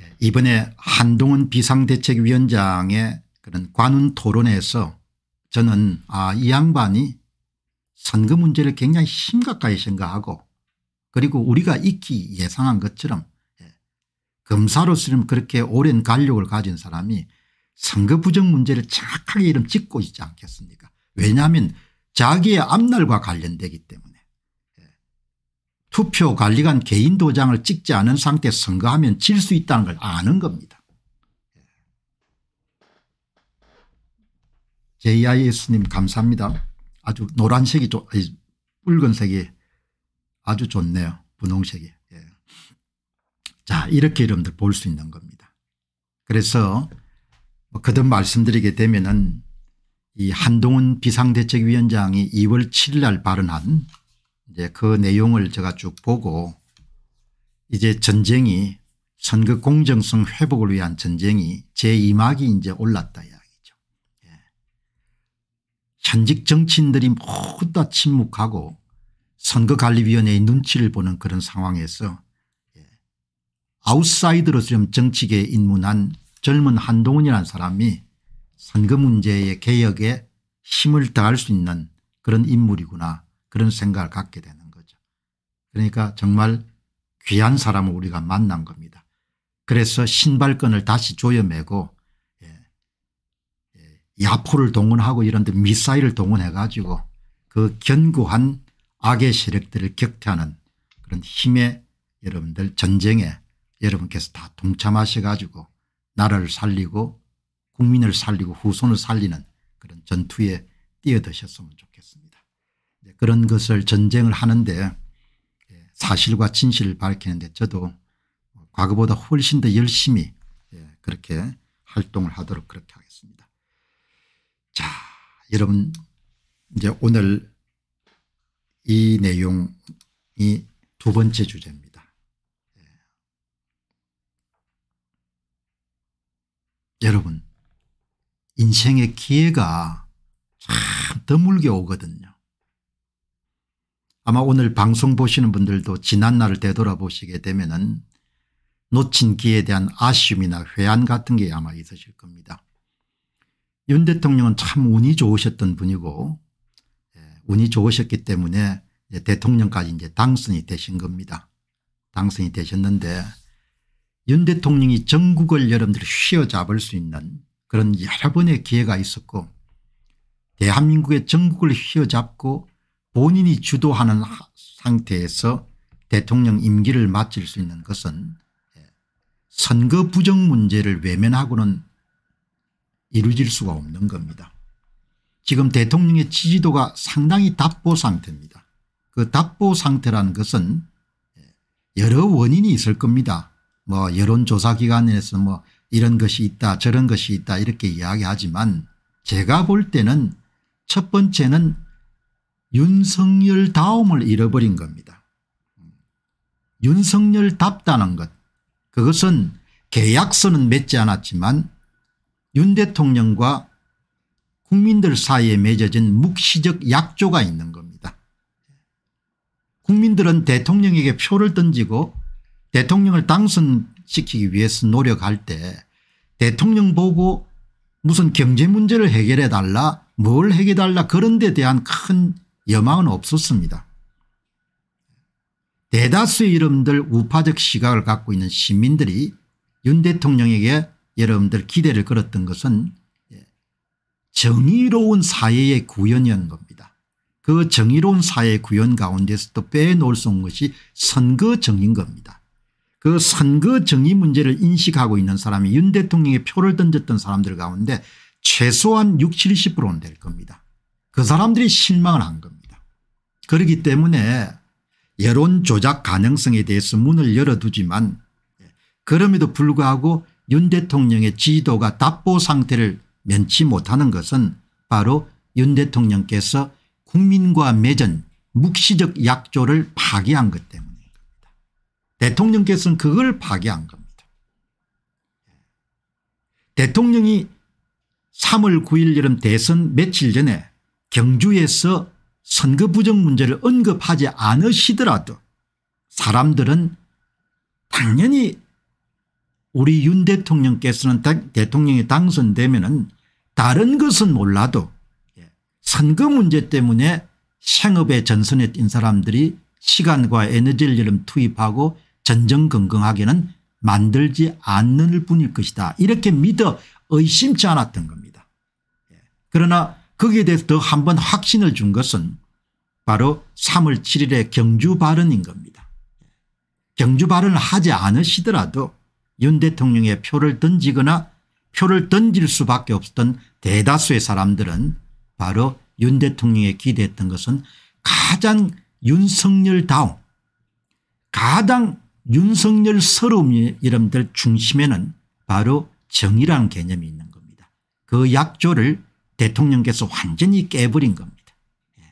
예, 이번에 한동훈 비상대책위원장의 그런 관훈 토론에서 저는 아 이 양반이 선거 문제를 굉장히 심각하게 생각하고 그리고 우리가 익히 예상한 것처럼 예, 검사로서는 그렇게 오랜 간력을 가진 사람이 선거 부정 문제를 정확하게 이름 짓고 있지 않겠습니까 왜냐하면 자기의 앞날과 관련되기 때문에 예, 투표 관리관 개인 도장을 찍지 않은 상태 선거하면 질 수 있다는 걸 아는 겁니다. JIS님 감사합니다. 아주 노란색이 조, 아니, 붉은색이 아주 좋네요. 분홍색이. 예. 자 이렇게 여러분들 볼 수 있는 겁니다. 그래서 뭐 그듭 말씀드리게 되면은 이 한동훈 비상대책위원장이 2월 7일 날 발언한 이제 그 내용을 제가 쭉 보고 이제 전쟁이 선거 공정성 회복을 위한 전쟁이 제2막이 이제 올랐다. 예. 현직 정치인들이 모두 다 침묵하고 선거관리위원회의 눈치를 보는 그런 상황에서 예, 아웃사이드로 좀 정치계에 입문한 젊은 한동훈이라는 사람이 선거 문제의 개혁에 힘을 다할 수 있는 그런 인물이구나 그런 생각을 갖게 되는 거죠. 그러니까 정말 귀한 사람을 우리가 만난 겁니다. 그래서 신발끈을 다시 조여매고 야포를 동원하고 이런 데 미사일을 동원해 가지고 그 견고한 악의 세력들을 격퇴하는 그런 힘의 여러분들 전쟁에 여러분께서 다 동참하셔 가지고 나라를 살리고 국민을 살리고 후손을 살리는 그런 전투에 뛰어드셨으면 좋겠습니다. 그런 것을 전쟁을 하는데 예, 사실과 진실을 밝히는데 저도 과거보다 훨씬 더 열심히 예, 그렇게 활동을 하도록 그렇게 하겠습니다. 자, 여러분 이제 오늘 이 내용이 두 번째 주제입니다. 예. 여러분 인생의 기회가 참 드물게 오거든요. 아마 오늘 방송 보시는 분들도 지난 날을 되돌아보시게 되면 은 놓친 기회에 대한 아쉬움이나 회한 같은 게 아마 있으실 겁니다. 윤 대통령은 참 운이 좋으셨던 분이고 예, 운이 좋으셨기 때문에 대통령까지 이제 당선이 되신 겁니다. 당선이 되셨는데 윤 대통령이 전국을 여러분들이 휘어잡을 수 있는 그런 여러 번의 기회가 있었고 대한민국의 전국을 휘어잡고 본인이 주도하는 상태에서 대통령 임기를 마칠 수 있는 것은 예, 선거 부정 문제를 외면하고는 이루질 어 수가 없는 겁니다. 지금 대통령의 지지도가 상당히 답보 상태입니다. 그 답보 상태라는 것은 예, 여러 원인이 있을 겁니다. 뭐 여론조사기관에서 뭐 이런 것이 있다 저런 것이 있다 이렇게 이야기하지만 제가 볼 때는 첫 번째는 윤석열 다움을 잃어버린 겁니다. 윤석열 답다는 것 그것은 계약서는 맺지 않았지만 윤 대통령과 국민들 사이에 맺어진 묵시적 약조가 있는 겁니다. 국민들은 대통령에게 표를 던지고 대통령을 당선시키기 위해서 노력할 때 대통령 보고 무슨 경제 문제를 해결해 달라 뭘 해결해 달라 그런 데 대한 큰 여망은 없었습니다. 대다수의 이름들 우파적 시각을 갖고 있는 시민들이 윤 대통령에게 여러분들 기대를 걸었던 것은 예, 정의로운 사회의 구현이었 겁니다. 그 정의로운 사회 의 구현 가운데서 또 빼놓을 수 없는 것이 선거 정인 겁니다. 그 선거 정의 문제를 인식하고 있는 사람이 윤 대통령의 표를 던졌던 사람들 가운데 최소한 60, 70%는 될 겁니다. 그 사람들이 실망을 한 겁니다. 그렇기 때문에 여론 조작 가능성에 대해서 문을 열어두지만 예, 그럼에도 불구하고 윤 대통령의 지도가 답보 상태를 면치 못하는 것은 바로 윤 대통령께서 국민과 맺은 묵시적 약조를 파기한 것 때문입니다. 대통령께서는 그걸 파기한 겁니다. 대통령이 3월 9일 여름 대선 며칠 전에 경주에서 선거 부정 문제를 언급하지 않으시더라도 사람들은 당연히 우리 윤 대통령께서는 대통령이 당선되면 은 다른 것은 몰라도 예, 선거 문제 때문에 생업에 전선에 뛴 사람들이 시간과 에너지를 투입하고 전전긍긍하기는 만들지 않을 뿐일 것이다. 이렇게 믿어 의심치 않았던 겁니다. 예, 그러나 거기에 대해서 더 한 번 확신을 준 것은 바로 3월 7일의 경주 발언인 겁니다. 경주 발언을 하지 않으시더라도 윤 대통령의 표를 던지거나 표를 던질 수밖에 없었던 대다수의 사람들은 바로 윤 대통령에 기대했던 것은 가장 윤석열다운 가장 윤석열스러운 이름들 중심에는 바로 정의라는 개념이 있는 겁니다. 그 약조를 대통령께서 완전히 깨버린 겁니다. 예.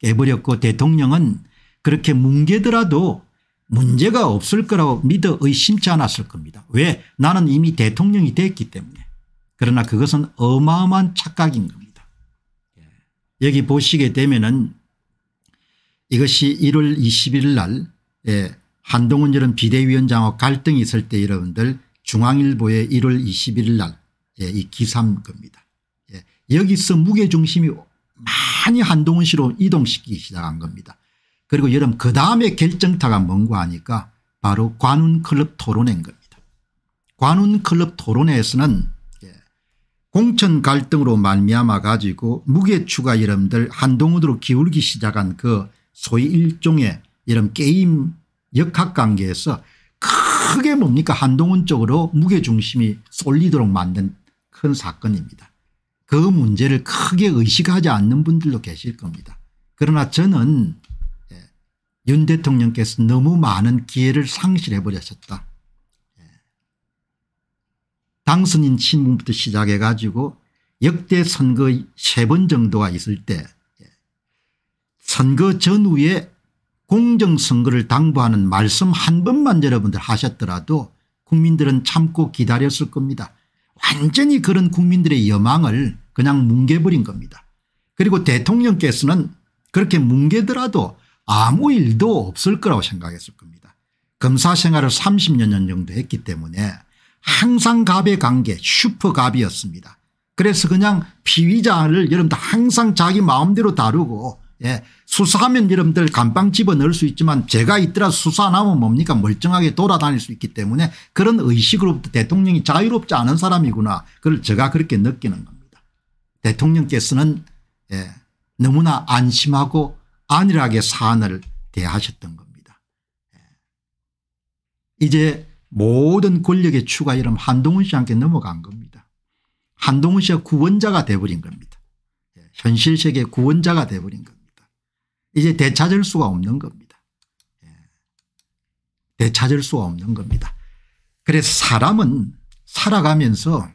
깨버렸고 대통령은 그렇게 뭉개더라도 문제가 없을 거라고 믿어 의심치 않았을 겁니다. 왜? 나는 이미 대통령이 됐기 때문에. 그러나 그것은 어마어마한 착각인 겁니다. 예. 여기 보시게 되면은 이것이 1월 21일 날 예, 한동훈 이런 비대위원장하 갈등이 있을 때 여러분들 중앙일보의 1월 21일 날이 예, 기사인 겁니다. 여기서 무게중심이 많이 한동훈 씨로 이동시키기 시작한 겁니다. 그리고 여러분 그 다음에 결정타가 뭔가 하니까 바로 관훈클럽 토론회인 겁니다. 관훈클럽 토론회에서는 예, 공천 갈등으로 말미암아 가지고 무게추가 여러분들 한동훈으로 기울기 시작한 그 소위 일종의 이런 게임 역학관계에서 크게 뭡니까 한동훈 쪽으로 무게중심이 쏠리도록 만든 큰 사건입니다. 그 문제를 크게 의식하지 않는 분들도 계실 겁니다. 그러나 저는 윤 대통령께서 너무 많은 기회를 상실해 버렸었다. 예. 당선인 신문부터 시작해 가지고 역대 선거 세 번 정도가 있을 때 예. 선거 전후에 공정선거를 당부하는 말씀 한 번만 여러분들 하셨더라도 국민들은 참고 기다렸을 겁니다. 완전히 그런 국민들의 여망을 그냥 뭉개버린 겁니다. 그리고 대통령께서는 그렇게 뭉개더라도 아무 일도 없을 거라고 생각했을 겁니다. 검사 생활을 30년 여 정도 했기 때문에 항상 갑의 관계 슈퍼갑이었습니다. 그래서 그냥 피의자를 여러분들 항상 자기 마음대로 다루고 예, 수사하면 여러분들 감방 집어넣을 수 있지만 제가 있더라 수사하면 뭡니까 멀쩡하게 돌아다닐 수 있기 때문에 그런 의식으로부터 대통령이 자유롭지 않은 사람이구나 그걸 제가 그렇게 느끼는 겁니다. 대통령께서는 예, 너무나 안심하고 안일하게 산을 대하셨던 겁니다. 예. 이제 모든 권력의 추가 이름 한동훈 씨한테 넘어간 겁니다. 한동훈 씨가 구원자가 돼버린 겁니다. 예, 현실 세계 의 구원자가 돼버린 겁니다. 이제 되찾을 수가 없는 겁니다. 예. 되찾을 수가 없는 겁니다. 그래서 사람은 살아가면서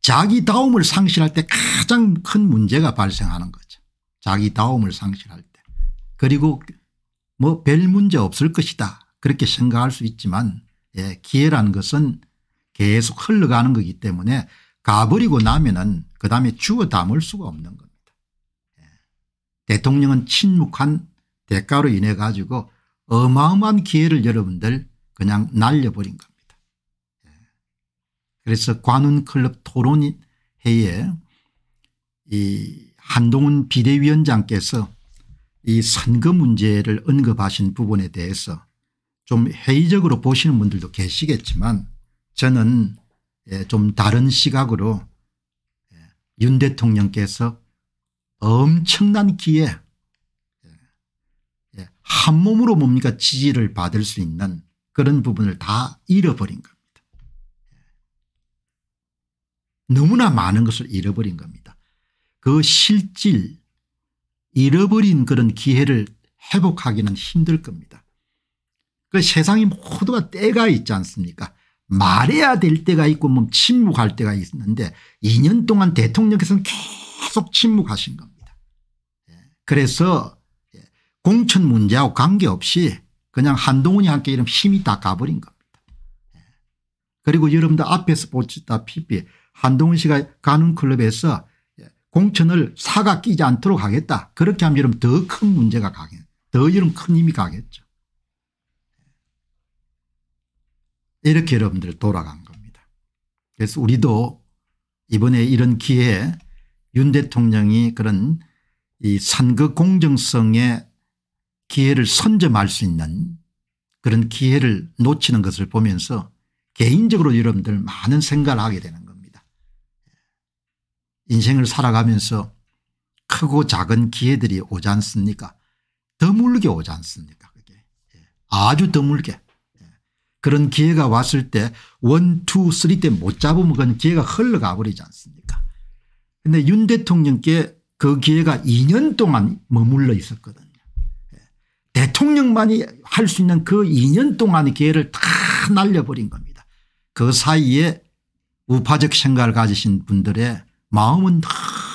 자기 다움을 상실할 때 가장 큰 문제가 발생하는 거죠. 자기 다움을 상실할 때 그리고 뭐 별 문제 없을 것이다 그렇게 생각할 수 있지만 예, 기회라는 것은 계속 흘러가는 거기 때문에 가버리고 나면은 그 다음에 주어 담을 수가 없는 겁니다. 예. 대통령은 침묵한 대가로 인해 가지고 어마어마한 기회를 여러분들 그냥 날려버린 겁니다. 예. 그래서 관훈클럽 토론 회의에 이 한동훈 비대위원장께서 이 선거 문제를 언급하신 부분에 대해서 좀 회의적으로 보시는 분들도 계시겠지만 저는 예, 좀 다른 시각으로 예, 윤 대통령께서 엄청난 기회 예, 한 몸으로 뭡니까 지지를 받을 수 있는 그런 부분을 다 잃어버린 겁니다. 너무나 많은 것을 잃어버린 겁니다. 그 실질 잃어버린 그런 기회를 회복하기는 힘들 겁니다. 그 세상이 모두가 때가 있지 않습니까 말해야 될 때가 있고 뭐 침묵할 때가 있는데 2년 동안 대통령께서는 계속 침묵하신 겁니다. 예, 그래서 예, 공천 문제하고 관계없이 그냥 한동훈이 함께 이런 힘이 다 가버린 겁니다. 예, 그리고 여러분들 앞에서 보시다시피 한동훈 씨가 가는 클럽에서 공천을 사가 끼지 않도록 하겠다. 그렇게 하면 여러분더 큰 문제가 가겠, 죠더 이러면 큰 힘이 가겠죠. 이렇게 여러분들 돌아간 겁니다. 그래서 우리도 이번에 이런 기회에 윤 대통령이 그런 이 선거 공정성의 기회를 선점할 수 있는 그런 기회를 놓치는 것을 보면서 개인적으로 여러분들 많은 생각을 하게 되는 인생을 살아가면서 크고 작은 기회들이 오지 않습니까 드물게 오지 않습니까 그게 예, 아주 드물게 예, 그런 기회가 왔을 때 원, 투, 쓰리 때 못 잡으면 그건 기회가 흘러가 버리지 않습니까 그런데 윤 대통령께 그 기회가 2년 동안 머물러 있었거든요. 예, 대통령만이 할 수 있는 그 2년 동안의 기회를 다 날려버린 겁니다. 그 사이에 우파적 생각을 가지신 분들의 마음은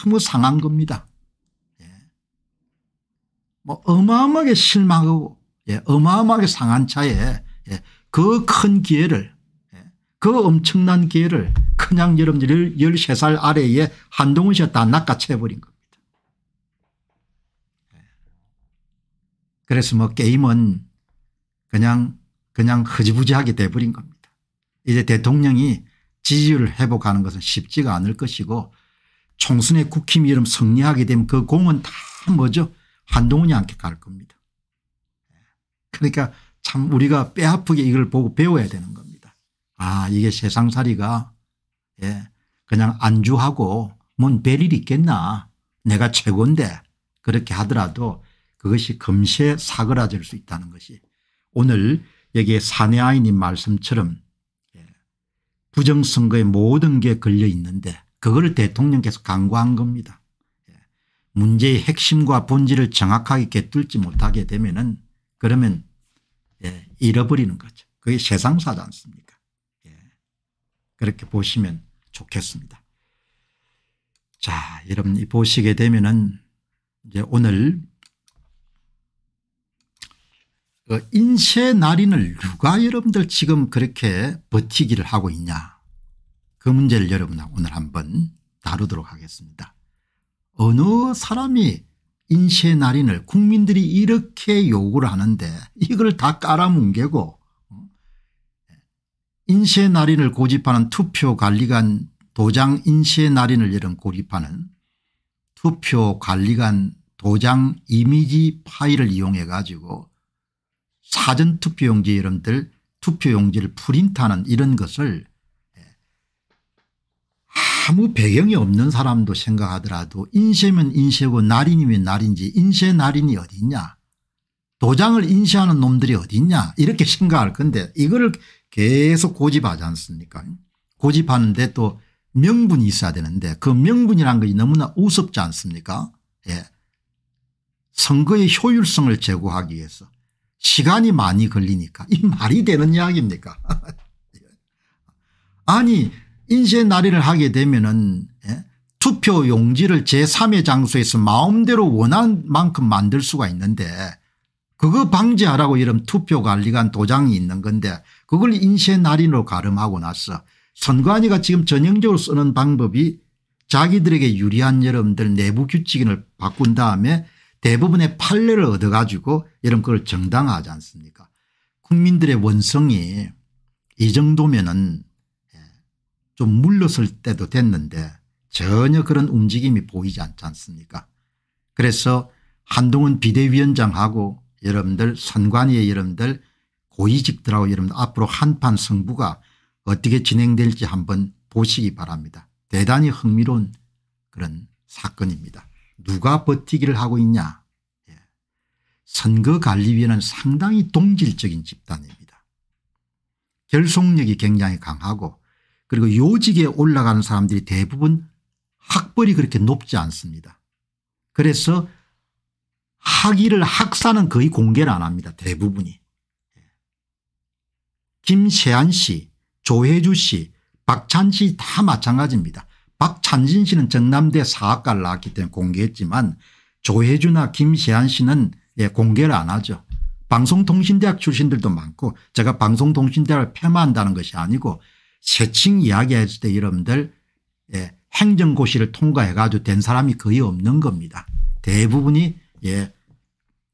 너무 상한 겁니다. 예. 뭐 어마어마하게 실망하고 예. 어마어마하게 상한 차에 예. 그큰 기회를 예, 그 엄청난 기회를 그냥 여러분들 13살 아래에 한동훈 씨가 다 낚아채버린 겁니다. 예. 그래서 뭐 게임은 그냥 그냥 흐지부지하게 돼버린 겁니다. 이제 대통령이 지지율을 회복하는 것은 쉽지가 않을 것이고 총선에 국힘이름 승리하게 되면 그 공은 다 뭐죠 한동훈이 함께 갈 겁니다. 그러니까 참 우리가 뼈아프게 이걸 보고 배워야 되는 겁니다. 아 이게 세상살이가 예 그냥 안주하고 뭔 별일 있겠나 내가 최고인데 그렇게 하더라도 그것이 금세 사그라질 수 있다는 것이 오늘 여기에 사내아이님 말씀처럼 예, 부정선거의 모든 게 걸려 있는데 그걸 대통령께서 강구한 겁니다. 예. 문제의 핵심과 본질을 정확하게 꿰뚫지 못하게 되면은 그러면 예, 잃어버리는 거죠. 그게 세상사지 않습니까? 예, 그렇게 보시면 좋겠습니다. 자, 여러분 보시게 되면은 이제 오늘 그 인쇄 날인을 누가 여러분들 지금 그렇게 버티기를 하고 있냐 그 문제를 여러분하고 오늘 한번 다루도록 하겠습니다. 어느 사람이 인쇄 날인을 국민들이 이렇게 요구를 하는데 이걸 다 깔아뭉개고 어? 인쇄 날인을 고집하는 투표관리관 도장 인쇄 날인을 이런 고집하는 투표관리관 도장 이미지 파일을 이용해 가지고 사전투표용지 이름들 투표용지를 프린트하는 이런 것을 아무 배경이 없는 사람도 생각하더라도 인쇄면 인쇄고 날인이면 날인지 인쇄 날인이 어디 있냐 도장을 인쇄하는 놈들이 어디 있냐 이렇게 생각할 건데 이거를 계속 고집하지 않습니까 고집하는데 또 명분이 있어야 되는데 그 명분이란 것이 너무나 우습지 않습니까 예. 선거의 효율성을 제고하기 위해서 시간이 많이 걸리니까 이 말이 되는 이야기입니까 <laughs> 예. 아니 인쇄 날인을 하게 되면은 예? 투표 용지를 제3의 장소에서 마음대로 원한 만큼 만들 수가 있는데 그거 방지하라고 이런 투표관리관 도장이 있는 건데 그걸 인쇄 날인으로 가름하고 나서 선관위가 지금 전형적으로 쓰는 방법이 자기들에게 유리한 여러분들 내부 규칙을 바꾼 다음에 대부분의 판례를 얻어 가지고 여러분 그걸 정당화하지 않습니까 국민들의 원성이 이 정도면은 좀물러설 때도 됐는데 전혀 그런 움직임이 보이지 않지 않습니까 그래서 한동훈 비대위원장하고 여러분들 선관위의 여러분들 고위직들하고 여러분들 앞으로 한판 승부가 어떻게 진행될지 한번 보시기 바랍니다. 대단히 흥미로운 그런 사건입니다. 누가 버티기를 하고 있냐 예. 선거관리위원회는 상당히 동질적인 집단입니다. 결속력이 굉장히 강하고 그리고 요직에 올라가는 사람들이 대부분 학벌이 그렇게 높지 않습니다. 그래서 학위를 학사는 거의 공개를 안 합니다. 대부분이. 김세한 씨, 조혜주 씨, 박찬 씨 다 마찬가지입니다. 박찬진 씨는 전남대 사학과를 나왔기 때문에 공개했지만 조혜주나 김세한 씨는 예, 공개를 안 하죠. 방송통신대학 출신들도 많고 제가 방송통신대학을 폄하한다는 것이 아니고 세칭 이야기했을 때 여러분들 예, 행정고시를 통과해 가지고 된 사람이 거의 없는 겁니다. 대부분이 예,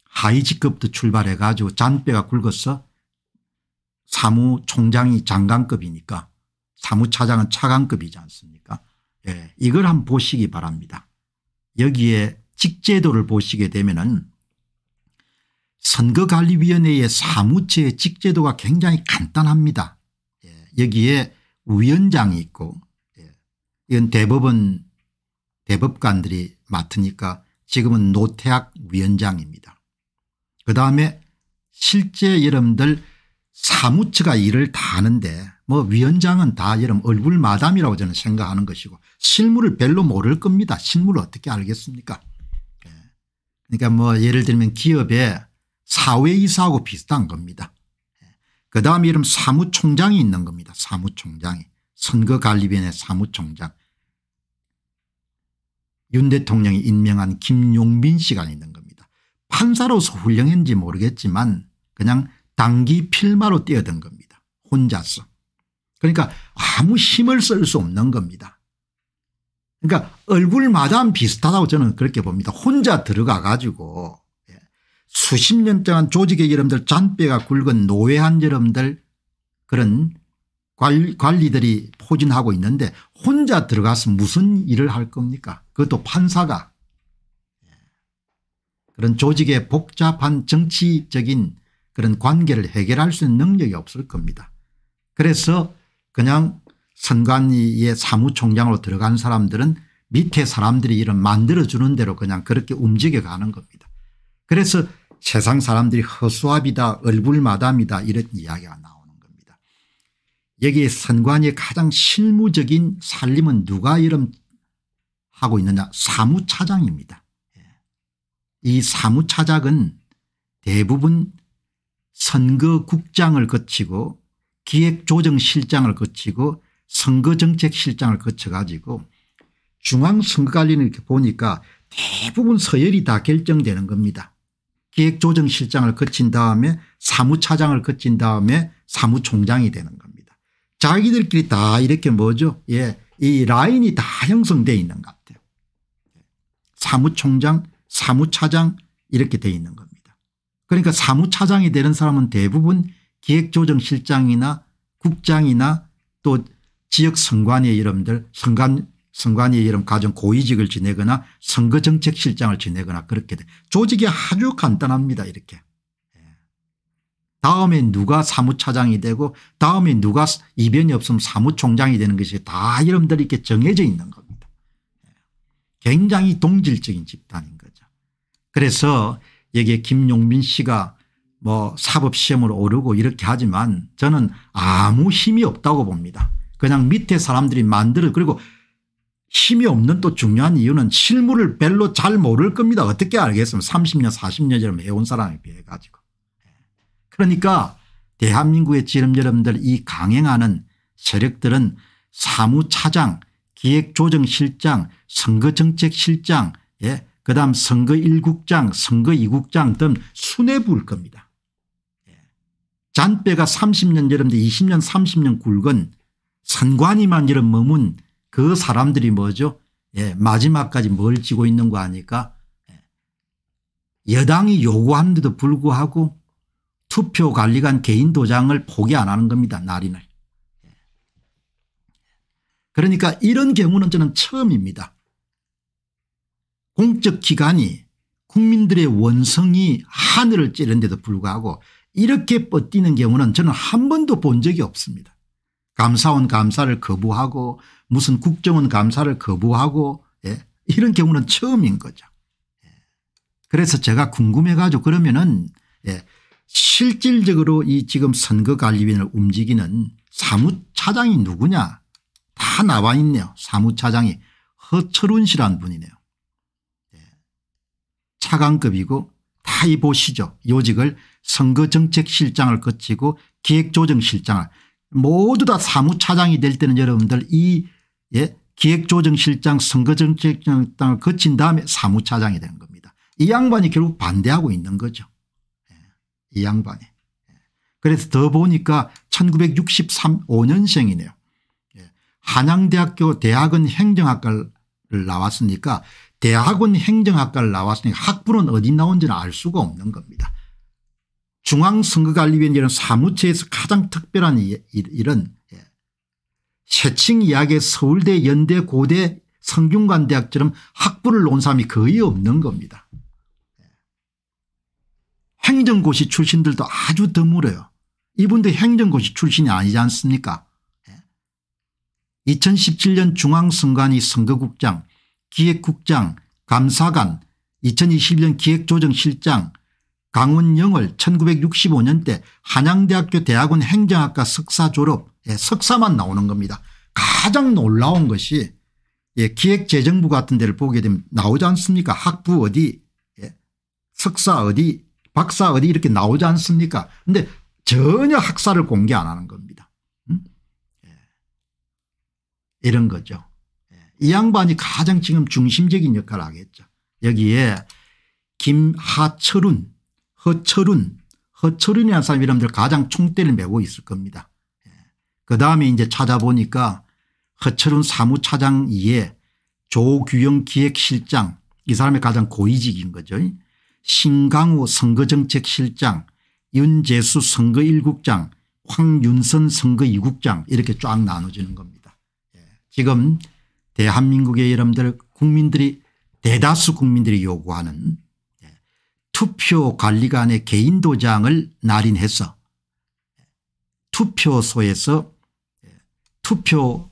하위직급도 출발해 가지고 잔뼈가 굵어서 사무총장이 장관급이니까 사무차장은 차관급이지 않습니까 예, 이걸 한번 보시기 바랍니다. 여기에 직제도를 보시게 되면 은 선거관리위원회의 사무처의 직제도가 굉장히 간단합니다. 여기에 위원장이 있고 예, 이건 대법원 대법관들이 맡으니까 지금은 노태학 위원장입니다. 그다음에 실제 여러분들 사무처가 일을 다 하는데 뭐 위원장은 다 여러분 얼굴 마담이라고 저는 생각하는 것이고 실물을 별로 모를 겁니다. 실물을 어떻게 알겠습니까 예. 그러니까 뭐 예를 들면 기업의 사회이사하고 비슷한 겁니다. 그 다음 이름 사무총장이 있는 겁니다. 사무총장이 선거관리위원회 사무총장 윤 대통령이 임명한 김용민 씨가 있는 겁니다. 판사로서 훌륭했는지 모르겠지만 그냥 단기 필마로 뛰어든 겁니다. 혼자서. 그러니까 아무 힘을 쓸 수 없는 겁니다. 그러니까 얼굴마다 비슷하다고 저는 그렇게 봅니다. 혼자 들어가 가지고 수십 년 동안 조직의 여러분들 잔뼈가 굵은 노예한 여러분들 그런 관리들이 포진하고 있는데 혼자 들어가서 무슨 일을 할 겁니까 그것도 판사가 그런 조직의 복잡한 정치적인 그런 관계를 해결할 수 있는 능력이 없을 겁니다. 그래서 그냥 선관위의 사무총장으로 들어간 사람들은 밑에 사람들이 이런 만들어주는 대로 그냥 그렇게 움직여가는 겁니다. 그래서 세상 사람들이 허수아비다 얼굴마담이다 이런 이야기가 나오는 겁니다. 여기에 선관위의 가장 실무적인 살림은 누가 이름 하고 있느냐 사무차장입니다. 예. 이 사무차장은 대부분 선거국장을 거치고 기획조정실장을 거치고 선거정책실장을 거쳐 가지고 중앙선거관리는 이렇게 보니까 대부분 서열이 다 결정되는 겁니다. 기획조정실장을 거친 다음에 사무차장을 거친 다음에 사무총장이 되는 겁니다. 자기들끼리 다 이렇게 뭐죠 예, 이 라인이 다 형성되어 있는 것 같아요. 사무총장 사무차장 이렇게 되어 있는 겁니다. 그러니까 사무차장이 되는 사람은 대부분 기획조정실장이나 국장이나 또 지역 선관위 여러분들 선관 선관위 이름 가정 고위직을 지내거나 선거정책실장을 지내거나 그렇게 돼. 조직이 아주 간단합니다 이렇게. 예. 다음에 누가 사무차장이 되고 다음에 누가 이변이 없으면 사무총장이 되는 것이 다 이름들이 이렇게 정해져 있는 겁니다. 예. 굉장히 동질적인 집단인 거죠. 그래서 여기에 김용민 씨가 뭐 사법시험을 오르고 이렇게 하지만 저는 아무 힘이 없다고 봅니다. 그냥 밑에 사람들이 만들어 그리고 힘이 없는 또 중요한 이유는 실물을 별로 잘 모를 겁니다. 어떻게 알겠습니까 30년 40년 전에 해온 사람에 비해 가지고. 예. 그러니까 대한민국의 지름 여러분들 이 강행하는 세력들은 사무차장 기획조정실장 선거정책실장 예. 그다음 선거 1국장 선거 2국장 등 순회 부을 겁니다. 예. 잔뼈가 30년 여러분들 20년 30년 굵은 선관위만 이런 머문 그 사람들이 뭐죠? 예, 마지막까지 뭘 지고 있는 거 아니까 예, 여당이 요구하는데도 불구하고 투표 관리관 개인 도장을 포기 안 하는 겁니다. 날인을. 예. 그러니까 이런 경우는 저는 처음입니다. 공적 기관이 국민들의 원성이 하늘을 찌른데도 불구하고 이렇게 뻗디는 경우는 저는 한 번도 본 적이 없습니다. 감사원 감사를 거부하고 무슨 국정원 감사를 거부하고 예. 이런 경우는 처음인 거죠. 예. 그래서 제가 궁금해 가지고 그러면은 예. 실질적으로 이 지금 선거관리위원회를 움직이는 사무차장이 누구냐 다 나와 있네요. 사무차장이 허철훈 씨란 분이네요. 예. 차관급이고 다 이 보시죠. 요직을 선거정책실장을 거치고 기획조정실장을 모두 다 사무차장이 될 때는 여러분들 이 예? 기획조정실장 선거정책장을 거친 다음에 사무차장이 되는 겁니다. 이 양반이 결국 반대하고 있는 거죠. 예. 이 양반이. 예. 그래서 더 보니까 1963년생이네요. 예, 한양대학교 대학원 행정학과를 나왔으니까 대학원 행정학과를 나왔으니까 학부는 어디 나온지는 알 수가 없는 겁니다. 중앙선거관리위원 이는 사무처에서 가장 특별한 일은 예, 세칭 이야기의 서울대 연대 고대 성균관대학처럼 학부를 논 사람이 거의 없는 겁니다. 예. 행정고시 출신들도 아주 드물어요. 이분도 행정고시 출신이 아니지 않습니까 2017년 예. 중앙선관위 선거국장 기획국장 감사관 2021년 기획조정실장 강원영을 1965년대 한양대학교 대학원 행정학과 석사 졸업 예, 석사만 나오는 겁니다. 가장 놀라운 것이 예, 기획재정부 같은 데를 보게 되면 나오지 않습니까 학부 어디 예, 석사 어디 박사 어디 이렇게 나오지 않습니까 근데 전혀 학사를 공개 안 하는 겁니다. 음? 예. 이런 거죠. 예. 이 양반이 가장 지금 중심적인 역할을 하겠죠. 여기에 김하철운 허철운 허철운이라는 사람이 여러분들 가장 총대를 메고 있을 겁니다. 예. 그다음에 이제 찾아보니까 허철운 사무차장 이에 조규영 기획실장 이사람이 가장 고위직인 거죠. 신강우 선거정책실장 윤재수 선거1국장 황윤선 선거2국장 이렇게 쫙 나눠지는 겁니다. 예. 지금 대한민국의 여러분들 국민들이 대다수 국민들이 요구하는 투표관리관의 개인 도장을 날인해서 투표소에서 투표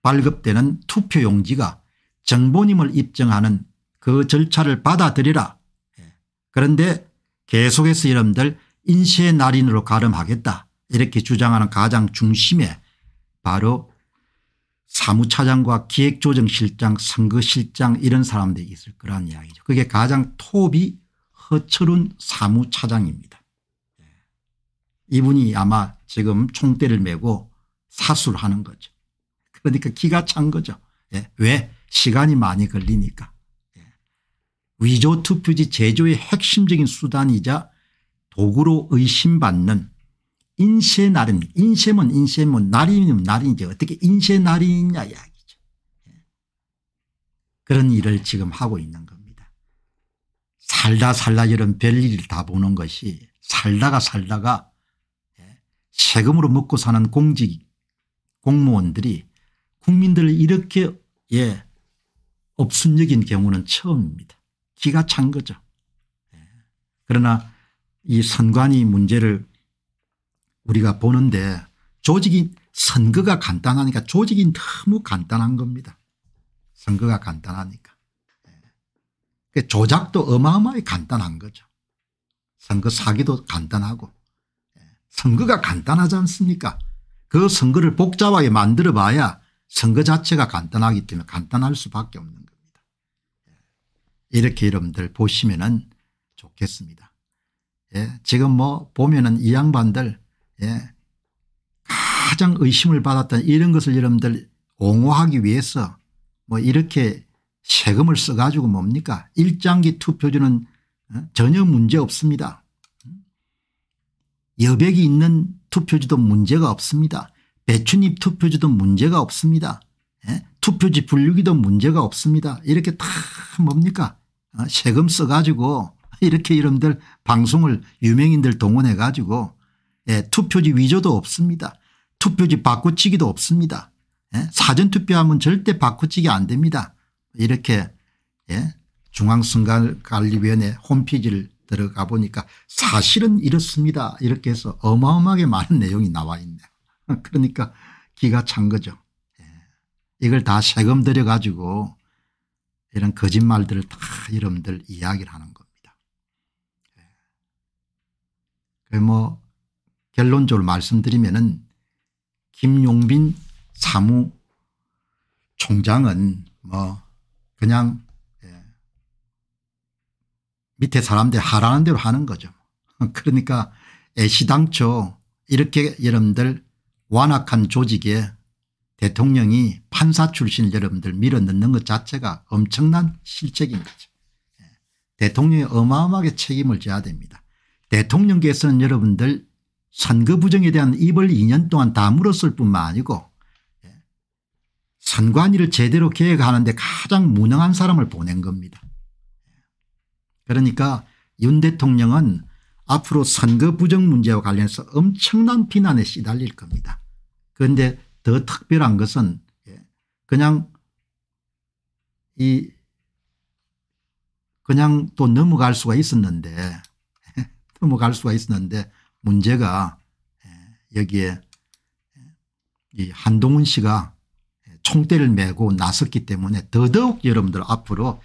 발급되는 투표용지가 정보님을 입증하는 그 절차를 받아들이라. 그런데 계속해서 여러분들 인쇄 날인으로 가름하겠다. 이렇게 주장하는 가장 중심에 바로 사무차장과 기획조정실장 선거실장 이런 사람들이 있을 거란 이야기죠. 그게 가장 톱이 허철훈 사무차장입니다. 예. 이분이 아마 지금 총대를 메고 사수를하는 거죠. 그러니까 기가 찬 거죠. 예. 왜? 시간이 많이 걸리니까. 예. 위조 투표지 제조의 핵심적인 수단이자 도구로 의심받는 인쇄 날은 인쇄문 인쇄문 날이면 날인지 어떻게 인쇄 날이냐 이야기죠. 그런 일을 지금 하고 있는 겁니다. 살다 살다 이런 별일 다 보는 것이 살다가 살다가 예, 세금으로 먹고 사는 공직 공무원들이 국민들을 이렇게 예 업순여긴 경우는 처음입니다. 기가 찬 거죠. 예. 그러나 이 선관위 문제를 우리가 보는데 조직이 선거가 간단하니까 조직이 너무 간단한 겁니다. 선거가 간단하니까. 예. 그 조작도 어마어마하게 간단한 거죠. 선거 사기도 간단하고 예. 선거가 간단하지 않습니까 그 선거를 복잡하게 만들어 봐야 선거 자체가 간단하기 때문에 간단할 수밖에 없는 겁니다. 예. 이렇게 여러분들 보시면 좋겠습니다. 예, 지금 뭐 보면 은이 양반들 예. 가장 의심을 받았던 이런 것을 여러분들 옹호하기 위해서 뭐 이렇게 세금을 써가지고 뭡니까 일장기 투표주는 어, 전혀 문제 없습니다. 여백이 있는 투표지도 문제가 없습니다. 배추잎 투표지도 문제가 없습니다. 예? 투표지 분류기도 문제가 없습니다. 이렇게 다 뭡니까 어, 세금 써가지고 <laughs> 이렇게 여러분들 방송을 유명인들 동원해 가지고 예, 투표지 위조도 없습니다. 투표지 바꾸치기도 없습니다. 예, 사전투표하면 절대 바꾸치기 안 됩니다. 이렇게 예, 중앙선관관리위원회 홈페이지를 들어가 보니까 사실은 이렇습니다. 이렇게 해서 어마어마하게 많은 내용이 나와 있네요. <laughs> 그러니까 기가 찬 거죠. 예, 이걸 다 세금 들여 가지고 이런 거짓말들을 다 여러분들 이야기를 하는 겁니다. 예. 그 뭐 결론적으로 말씀드리면은 김용빈 사무총장은 뭐 그냥 예, 밑에 사람들 하라는 대로 하는 거죠. <laughs> 그러니까 애시당초 이렇게 여러분들 완악한 조직에 대통령이 판사 출신 여러분들 밀어넣는 것 자체가 엄청난 실책인 거죠. 예, 대통령이 어마어마하게 책임을 져야 됩니다. 대통령께서는 여러분들 선거 부정에 대한 입을 2년 동안 다물었을 뿐만 아니고 예, 선관위를 제대로 계획하는데 가장 무능한 사람을 보낸 겁니다. 그러니까 윤 대통령은 앞으로 선거 부정 문제와 관련해서 엄청난 비난에 시달릴 겁니다. 그런데 더 특별한 것은 예, 그냥 이 그냥 또 넘어갈 수가 있었는데 <laughs> 넘어갈 수가 있었는데 문제가 예, 여기에 예, 이 한동훈 씨가 예, 총대를 메고 나섰기 때문에 더더욱 여러분들 앞으로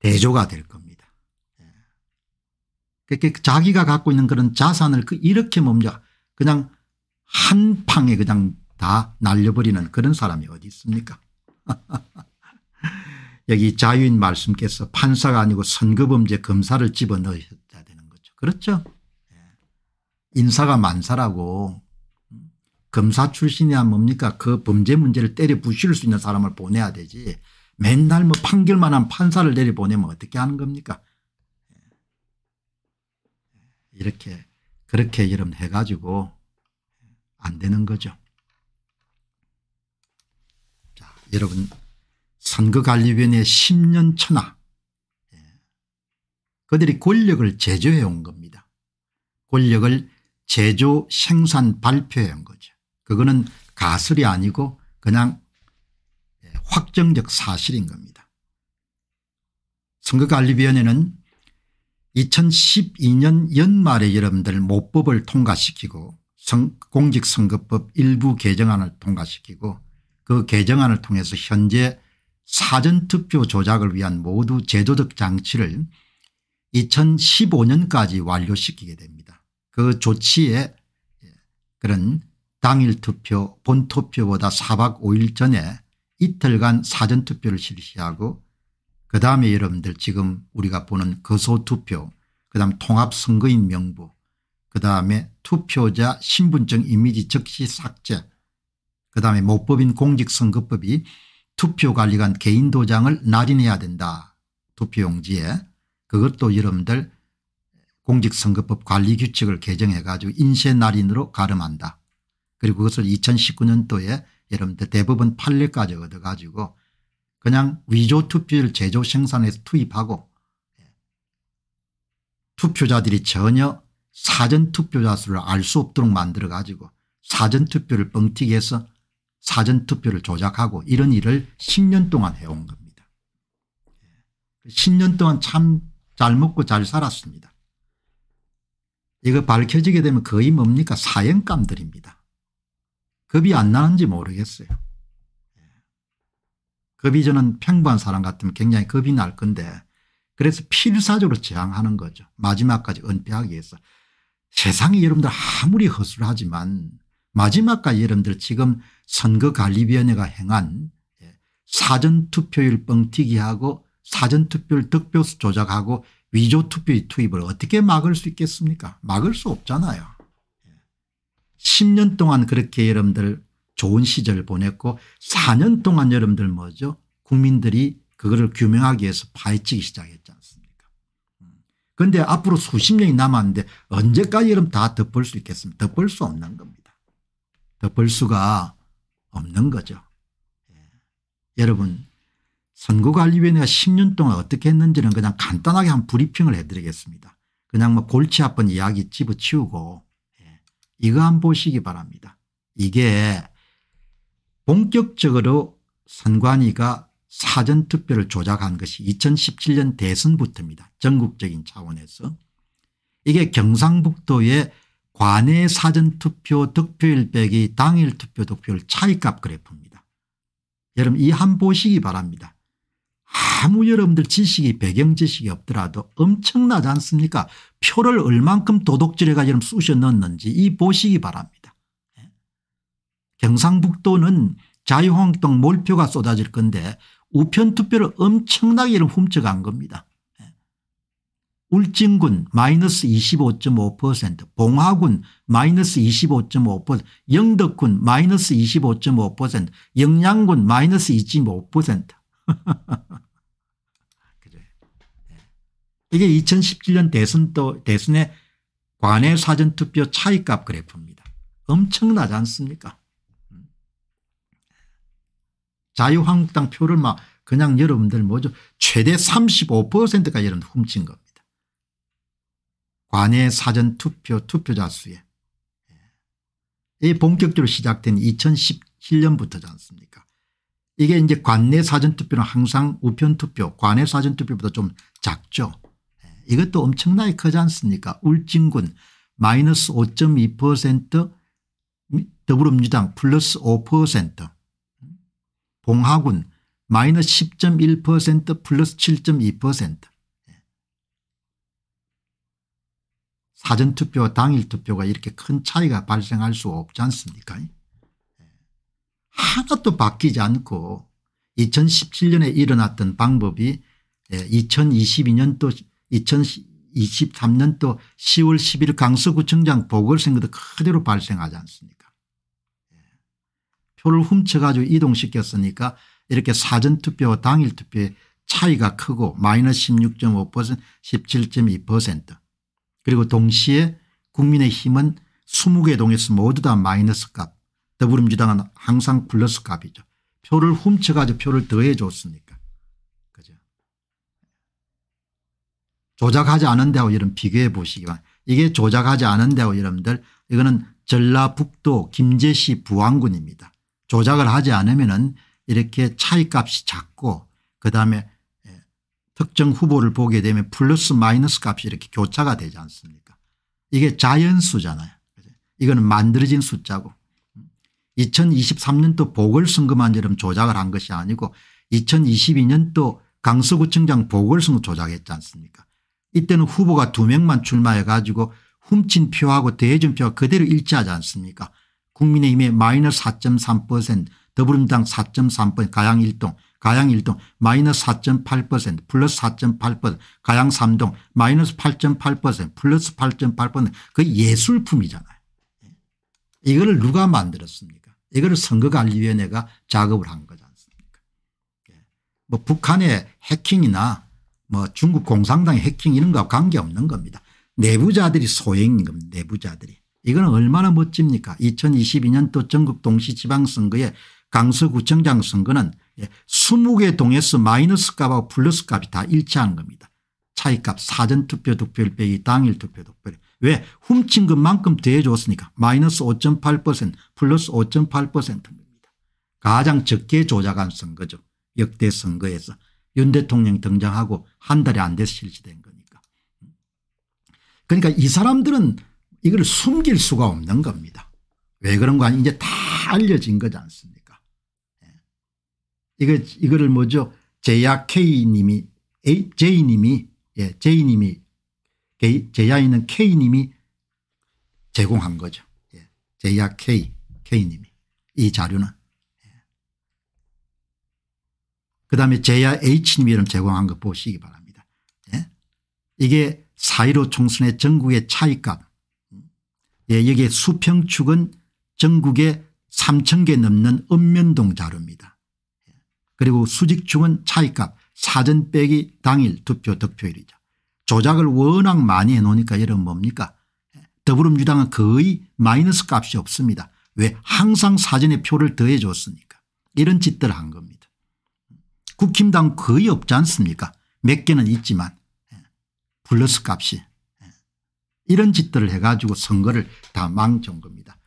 대조가 될 겁니다. 그렇게 자기가 갖고 있는 그런 자산을 그 이렇게 멈춰 그냥 한 방에 그냥 다 날려버리는 그런 사람이 어디 있습니까? <laughs> 여기 자유인 말씀께서 판사가 아니고 선거범죄 검사를 집어넣어야 되는 거죠. 그렇죠? 인사가 만사라고 검사 출신이야 뭡니까 그 범죄 문제를 때려 부실 수 있는 사람을 보내야 되지 맨날 뭐 판결만 한 판사를 내려 보내면 어떻게 하는 겁니까 이렇게 그렇게 여러분 해가지고 안 되는 거죠. 자, 여러분 선거관리위원회 10년 천하 예. 그들이 권력을 제조해 온 겁니다. 권력을 제조 생산 발표한 거죠. 그거는 가설이 아니고 그냥 확정적 사실인 겁니다. 선거관리위원회는 2012년 연말에 여러분들 모법을 통과시키고 공직선거법 일부 개정안을 통과시키고 그 개정안을 통해서 현재 사전투표 조작을 위한 모두 제도적 장치를 2015년까지 완료시키게 됩니다. 그 조치에 그런 당일 투표 본투표보다 4박 5일 전에 이틀간 사전투표를 실시하고 그 다음에 여러분들 지금 우리가 보는 거소투표 그 다음 통합선거인 명부 그 다음에 투표자 신분증 이미지 즉시 삭제 그 다음에 모법인 공직선거법이 투표관리관 개인 도장을 날인해야 된다. 투표용지에 그것도 여러분들 공직선거법 관리 규칙을 개정해 가지고 인쇄 날인으로 가름한다. 그리고 그것을 2019년도에 여러분들 대법원 판례까지 얻어 가지고 그냥 위조 투표를 제조 생산해서 투입하고 예, 투표자들이 전혀 사전 투표자 수를 알 수 없도록 만들어 가지고 사전 투표를 뻥튀기해서 사전 투표를 조작하고 이런 일을 10년 동안 해온 겁니다. 10년 예, 그 동안 참 잘 먹고 잘 살았습니다. 이거 밝혀지게 되면 거의 뭡니까 사형감들입니다. 겁이 안 나는지 모르겠어요. 예. 겁이 저는 평범한 사람 같으면 굉장히 겁이 날 건데 그래서 필사적으로 저항하는 거죠. 마지막까지 은폐하기 위해서. 세상이 여러분들 아무리 허술하지만 마지막까지 여러분들 지금 선거관리위원회가 행한 예, 사전투표율 뻥튀기하고 사전투표율 득표수 조작하고 위조 투표 투입을 어떻게 막을 수 있겠습니까 막을 수 없잖아요. 10년 예. 동안 그렇게 여러분들 좋은 시절 보냈고 4년 동안 여러분들 뭐죠 국민들이 그거를 규명하기 위해서 파헤치기 시작했지 않습니까 그런데 음. 앞으로 수십 년이 남았는데 언제까지 여러분 다 덮을 수 있겠습니까 덮을 수 없는 겁니다. 덮을 수가 없는 거죠. 예. 여러분 선거관리위원회가 10년 동안 어떻게 했는지는 그냥 간단하게 한 브리핑을 해드리겠습니다. 그냥 뭐 골치 아픈 이야기 집어치우고 예. 이거 한 보시기 바랍니다. 이게 본격적으로 선관위가 사전투표를 조작한 것이 2017년 대선부터입니다. 전국적인 차원에서. 이게 경상북도의 관내 사전투표 득표일 빼기 당일 투표 득표율 차이값 그래프입니다. 여러분 이 한 보시기 바랍니다. 아무 여러분들 지식이 배경 지식이 없더라도 엄청나지 않습니까 표를 얼만큼 도둑질해 가지고 쑤셔 넣었는지 이 보시기 바랍니다. 예? 경상북도는 자유한국당 몰표가 쏟아질 건데 우편 투표를 엄청나게 훔쳐간 겁니다. 예? 울진군 마이너스 25.5% 봉화군 마이너스 25.5% 영덕군 마이너스 25.5% 영양군 마이너스 25% <laughs> 그래. 예. 이게 2017년 대선 또 대선의 관외 사전투표 차이값 그래프입니다. 엄청나지 않습니까? 음. 자유한국당 표를 막 그냥 여러분들 뭐죠 최대 35%까지 여러분 훔친 겁니다. 관외 사전투표 투표자 수에. 예. 이 본격적으로 시작된 2017년부터지 않습니까 이게 이제 관내 사전투표는 항상 우편투표 관내 사전투표보다 좀 작죠. 예, 이것도 엄청나게 크지 않습니까 울진군 마이너스 5.2% 더불어민주당 플러스 5% 봉하군 마이너스 10.1% 플러스 7.2% 예. 사전투표와 당일투표가 이렇게 큰 차이가 발생할 수 없지 않습니까 하나도 바뀌지 않고 2017년에 일어났던 방법이 2022년도 2023년도 10월 10일 강서구청장 보궐선거도 그대로 발생하지 않습니까 예. 표를 훔쳐가지고 이동시켰으니까 이렇게 사전투표와 당일투표의 차이가 크고 마이너스 16.5% 17.2% 그리고 동시에 국민의힘은 20개 동에서 모두 다 마이너스 값 더불어민주당은 항상 플러스 값이죠. 표를 훔쳐가지고 표를 더해 줬으니까. 그죠. 조작하지 않은 데하고 여러분 비교해 보시기 바랍니다. 이게 조작하지 않은 데하고 여러분들 이거는 전라북도 김제시 부안군입니다. 조작을 하지 않으면 은 이렇게 차이값이 작고 그다음에 예, 특정 후보를 보게 되면 플러스 마이너스 값이 이렇게 교차가 되지 않습니까 이게 자연수잖아요. 이거는 만들어진 숫자고 2023년도 보궐선거만 여름 조작을 한 것이 아니고 2022년도 강서구청장 보궐선거 조작했지 않습니까 이때는 후보가 두명만 출마해 가지고 훔친 표하고 대여 표가 그대로 일치하지 않습니까 국민의힘의 마이너스 4.3%더불어민당4.3% 가양 1동 가양 1동 마이너스 4.8% 플러스 4.8% 가양 3동 마이너스 8.8% 플러스 8.8%그 예술품이잖아요. 이거 누가 만들었습니까 이거를 선거관리위원회가 작업을 한 거지 않습니까 예. 뭐 북한의 해킹이나 뭐 중국 공산당의 해킹 이런 거하고 관계없는 겁니다. 내부자들이 소행인 겁니다. 내부자들이. 이거는 얼마나 멋집니까 2022년도 전국 동시지방선거에 강서구청장 선거는 20개 예, 동에서 마이너스 값하고 플러스 값이 다 일치한 겁니다. 차이값 사전투표 득표율 빼기 당일 투표 득표율 왜 훔친 것만큼 대줬으니까 마이너스 5.8% 플러스 5.8%입니다. 가장 적게 조작한 선거죠. 역대 선거에서 윤 대통령 등장하고 한 달이 안 돼서 실시된 거니까. 그러니까 이 사람들은 이걸 숨길 수가 없는 겁니다. 왜 그런가 이제 다 알려진 거지 않습니까 예. 이거, 이거를 뭐죠 제약 K님이 J님이 예, J님이 제야인은 K님이 제공한 거죠. 예. 제야 K, K님이 이 자료는. 예. 그다음에 제야 H님이 이름 제공한 거 보시기 바랍니다. 예. 이게 4.15 총선의 전국의 차이값 음. 예, 여기에 수평축은 전국에 3천 개 넘는 읍면동 자료입니다. 예. 그리고 수직축은 차이값 사전 빼기 당일 투표 득표율이죠. 조작을 워낙 많이 해놓으니까 이런 뭡니까 더불어민주당은 거의 마이너스 값이 없습니다. 왜 항상 사전에 표를 더해 줬으니까 이런 짓들 한 겁니다. 국힘당 거의 없지 않습니까 몇 개는 있지만 예, 플러스 값이 예, 이런 짓들을 해가지고 선거를 다 망친 겁니다.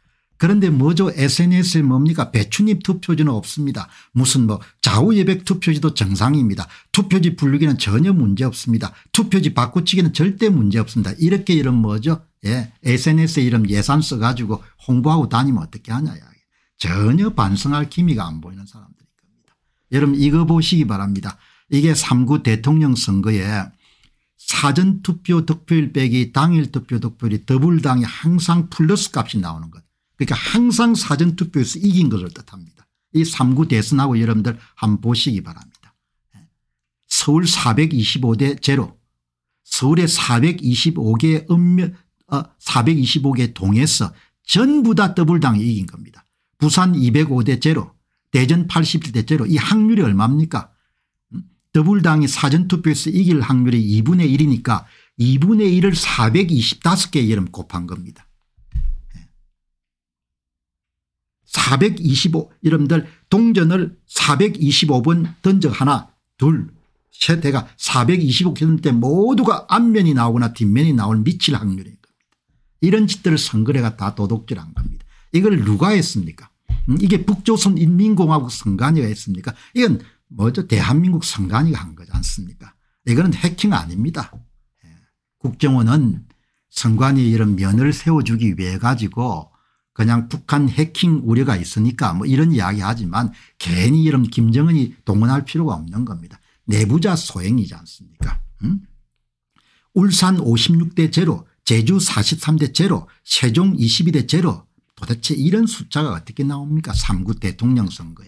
그런데 뭐죠 SNS에 뭡니까 배추잎 투표지는 없습니다. 무슨 뭐 좌우예백 투표지도 정상입니다. 투표지 분류기는 전혀 문제없습니다. 투표지 바꾸치기는 절대 문제없습니다. 이렇게 이런 뭐죠 예, SNS에 이런 예산 써가지고 홍보하고 다니면 어떻게 하냐 전혀 반성할 기미가 안 보이는 사람들인 겁니다. 여러분 이거 보시기 바랍니다. 이게 3구 대통령 선거에 사전투표 득표율 빼기 당일 투표 득표율이 더블당이 항상 플러스 값이 나오는 것. 그러니까 항상 사전투표에서 이긴 것을 뜻합니다. 이 3구 대선하고 여러분들 한번 보시기 바랍니다. 예. 서울 425대 제로 서울의 425개 읍면 어, 425개 동에서 전부 다 더블당이 이긴 겁니다. 부산 205대 제로 대전 87대 제로 이 확률이 얼마입니까 음, 더블당이 사전투표에서 이길 확률이 2분의 1이니까 2분의 1을 425개 여름 곱한 겁니다. 425여러분들 동전을 425번 던져 하나 둘셋 해가 425km 때 모두가 앞면이 나오거나 뒷면이 나올 미칠 확률인 겁니다. 이런 짓들을 선거래가 다 도둑질한 겁니다. 이걸 누가 했습니까 음, 이게 북조선 인민공화국 선관위가 했습니까 이건 뭐죠 대한민국 선관위가 한 거지 않습니까 이거는 해킹 아닙니다. 예. 국정원은 선관위 에 이런 면을 세워주기 위해 가지고 그냥 북한 해킹 우려가 있으니까 뭐 이런 이야기 하지만 괜히 이런 김정은이 동원할 필요가 없는 겁니다. 내부자 소행이지 않습니까 음? 울산 56대 제로 제주 43대 제로 세종 22대 제로 도대체 이런 숫자가 어떻게 나옵니까 3구 대통령 선거에.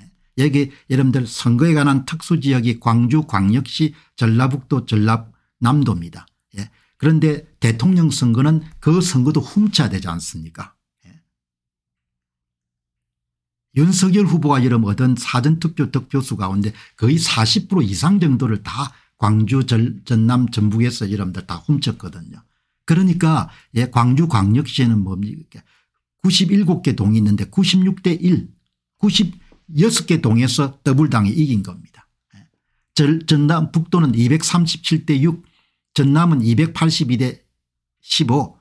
예? 여기 여러분들 선거에 관한 특수지역이 광주 광역시 전라북도 전라남도입니다. 예. 그런데 대통령 선거는 그 선거도 훔쳐야 되지 않습니까 윤석열 후보가 이름 얻은 사전투표 득표수 가운데 거의 40% 이상 정도를 다 광주 전남 전북에서 여러분들다 훔쳤거든요. 그러니까 예, 광주 광역시에는 뭡니까 97개 동이 있는데 96대 1 96개 동에서 더블당이 이긴 겁니다. 전, 예. 전남 북도는 237대 6 전남은 282대 15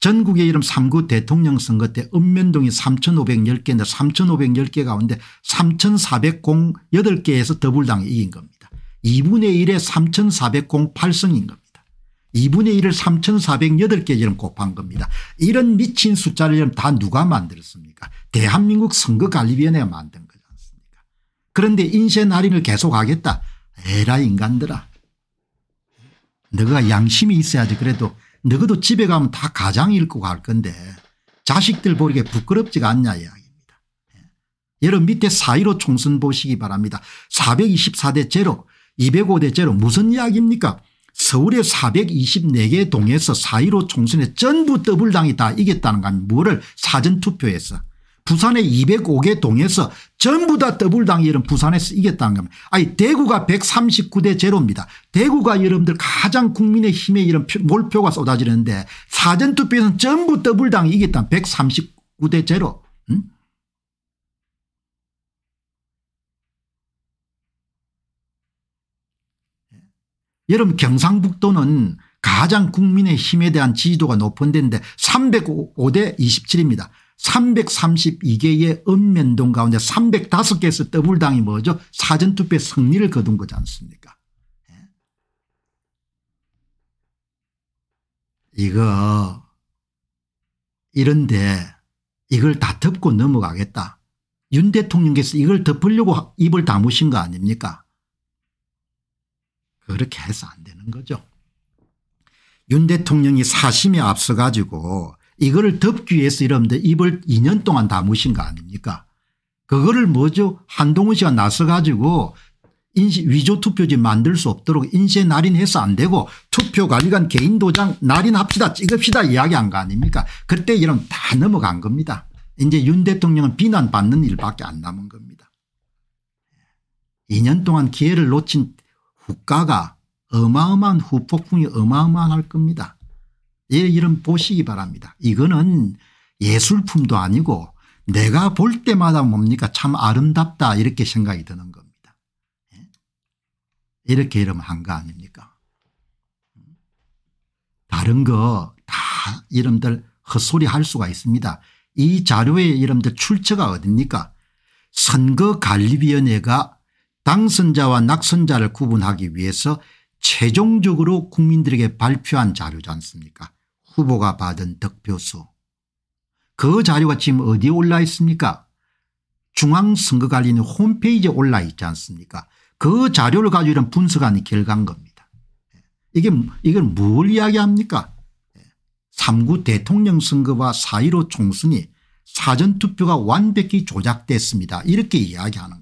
전국의 이름 3구 대통령 선거 때 읍면동이 3510개인데 3510개 가운데 3408개에서 더불당이 이긴 겁니다. 2분의 1에 3408성인 겁니다. 2분의 1을 3408개 이름 곱한 겁니다. 이런 미친 숫자를 이름 다 누가 만들었습니까 대한민국 선거관리위원회가 만든 거지 않습니까 그런데 인쇄 날인을 계속하겠다. 에라 인간들아 너가 양심이 있어야지 그래도 너희도 집에 가면 다 가장 읽고 갈 건데 자식들 네. 보기에 부끄럽지가 않냐 이야기입니다. 예. 여러분 밑에 4.15 총선 보시기 바랍니다. 424대 제로 205대 제로 무슨 이야기입니까 서울의 424개 동에서 4.15 총선에 전부 더블당이 다 이겼다는 건 뭐를 사전투표에서 부산의 205개 동에서 전부 다 더블당 이런 부산에서 이겼다는 겁니다. 아니 대구가 139대 제로입니다. 대구가 여러분들 가장 국민의힘에 이런 몰표가 쏟아지는데 사전투표에서는 전부 더블당이 이겼다. 139대 제로. 응? 예. 여러분 경상북도는 가장 국민의힘에 대한 지지도가 높은 데인데 305대 27입니다. 332개의 읍면동 가운데 305개에서 더블당이 뭐죠 사전투표에 승리를 거둔 거지 않습니까 예? 이거 이런데 이걸 다 덮고 넘어가겠다. 윤 대통령께서 이걸 덮으려고 입을 다무신 거 아닙니까 그렇게 해서 안 되는 거죠. 윤 대통령이 사심에 앞서 가지고 이거를 덮기 위해서 이러는데 입을 2년 동안 다무신 거 아닙니까 그거를 뭐죠 한동훈 씨가 나서 가지고 인시 위조 투표지 만들 수 없도록 인쇄 날인해서 안 되고 투표관리관 개인 도장 날인합시다 찍읍시다 이야기한 거 아닙니까 그때 이런 다 넘어간 겁니다. 이제 윤 대통령은 비난받는 일밖에 안 남은 겁니다. 2년 예. 동안 기회를 놓친 국가가 어마어마한 후폭풍이 어마어마할 겁니다. 얘 이름 보시기 바랍니다. 이거는 예술품도 아니고 내가 볼 때마다 뭡니까 참 아름답다 이렇게 생각이 드는 겁니다. 예? 이렇게 이름 한거 아닙니까 다른 거 다 이름들 헛소리 할 수가 있습니다. 이 자료의 이름들 출처가 어딥니까 선거관리위원회가 당선자와 낙선자를 구분하기 위해서 최종적으로 국민들에게 발표한 자료지 않습니까 후보가 받은 득표수. 그 자료가 지금 어디에 올라 있습니까? 중앙선거관리는 홈페이지에 올라 있지 않습니까? 그 자료를 가지고 이런 분석하 결과인 겁니다. 예. 이게, 이건 뭘 이야기합니까? 3구 예. 대통령 선거와 4.15 총선이 사전투표가 완벽히 조작됐습니다. 이렇게 이야기하는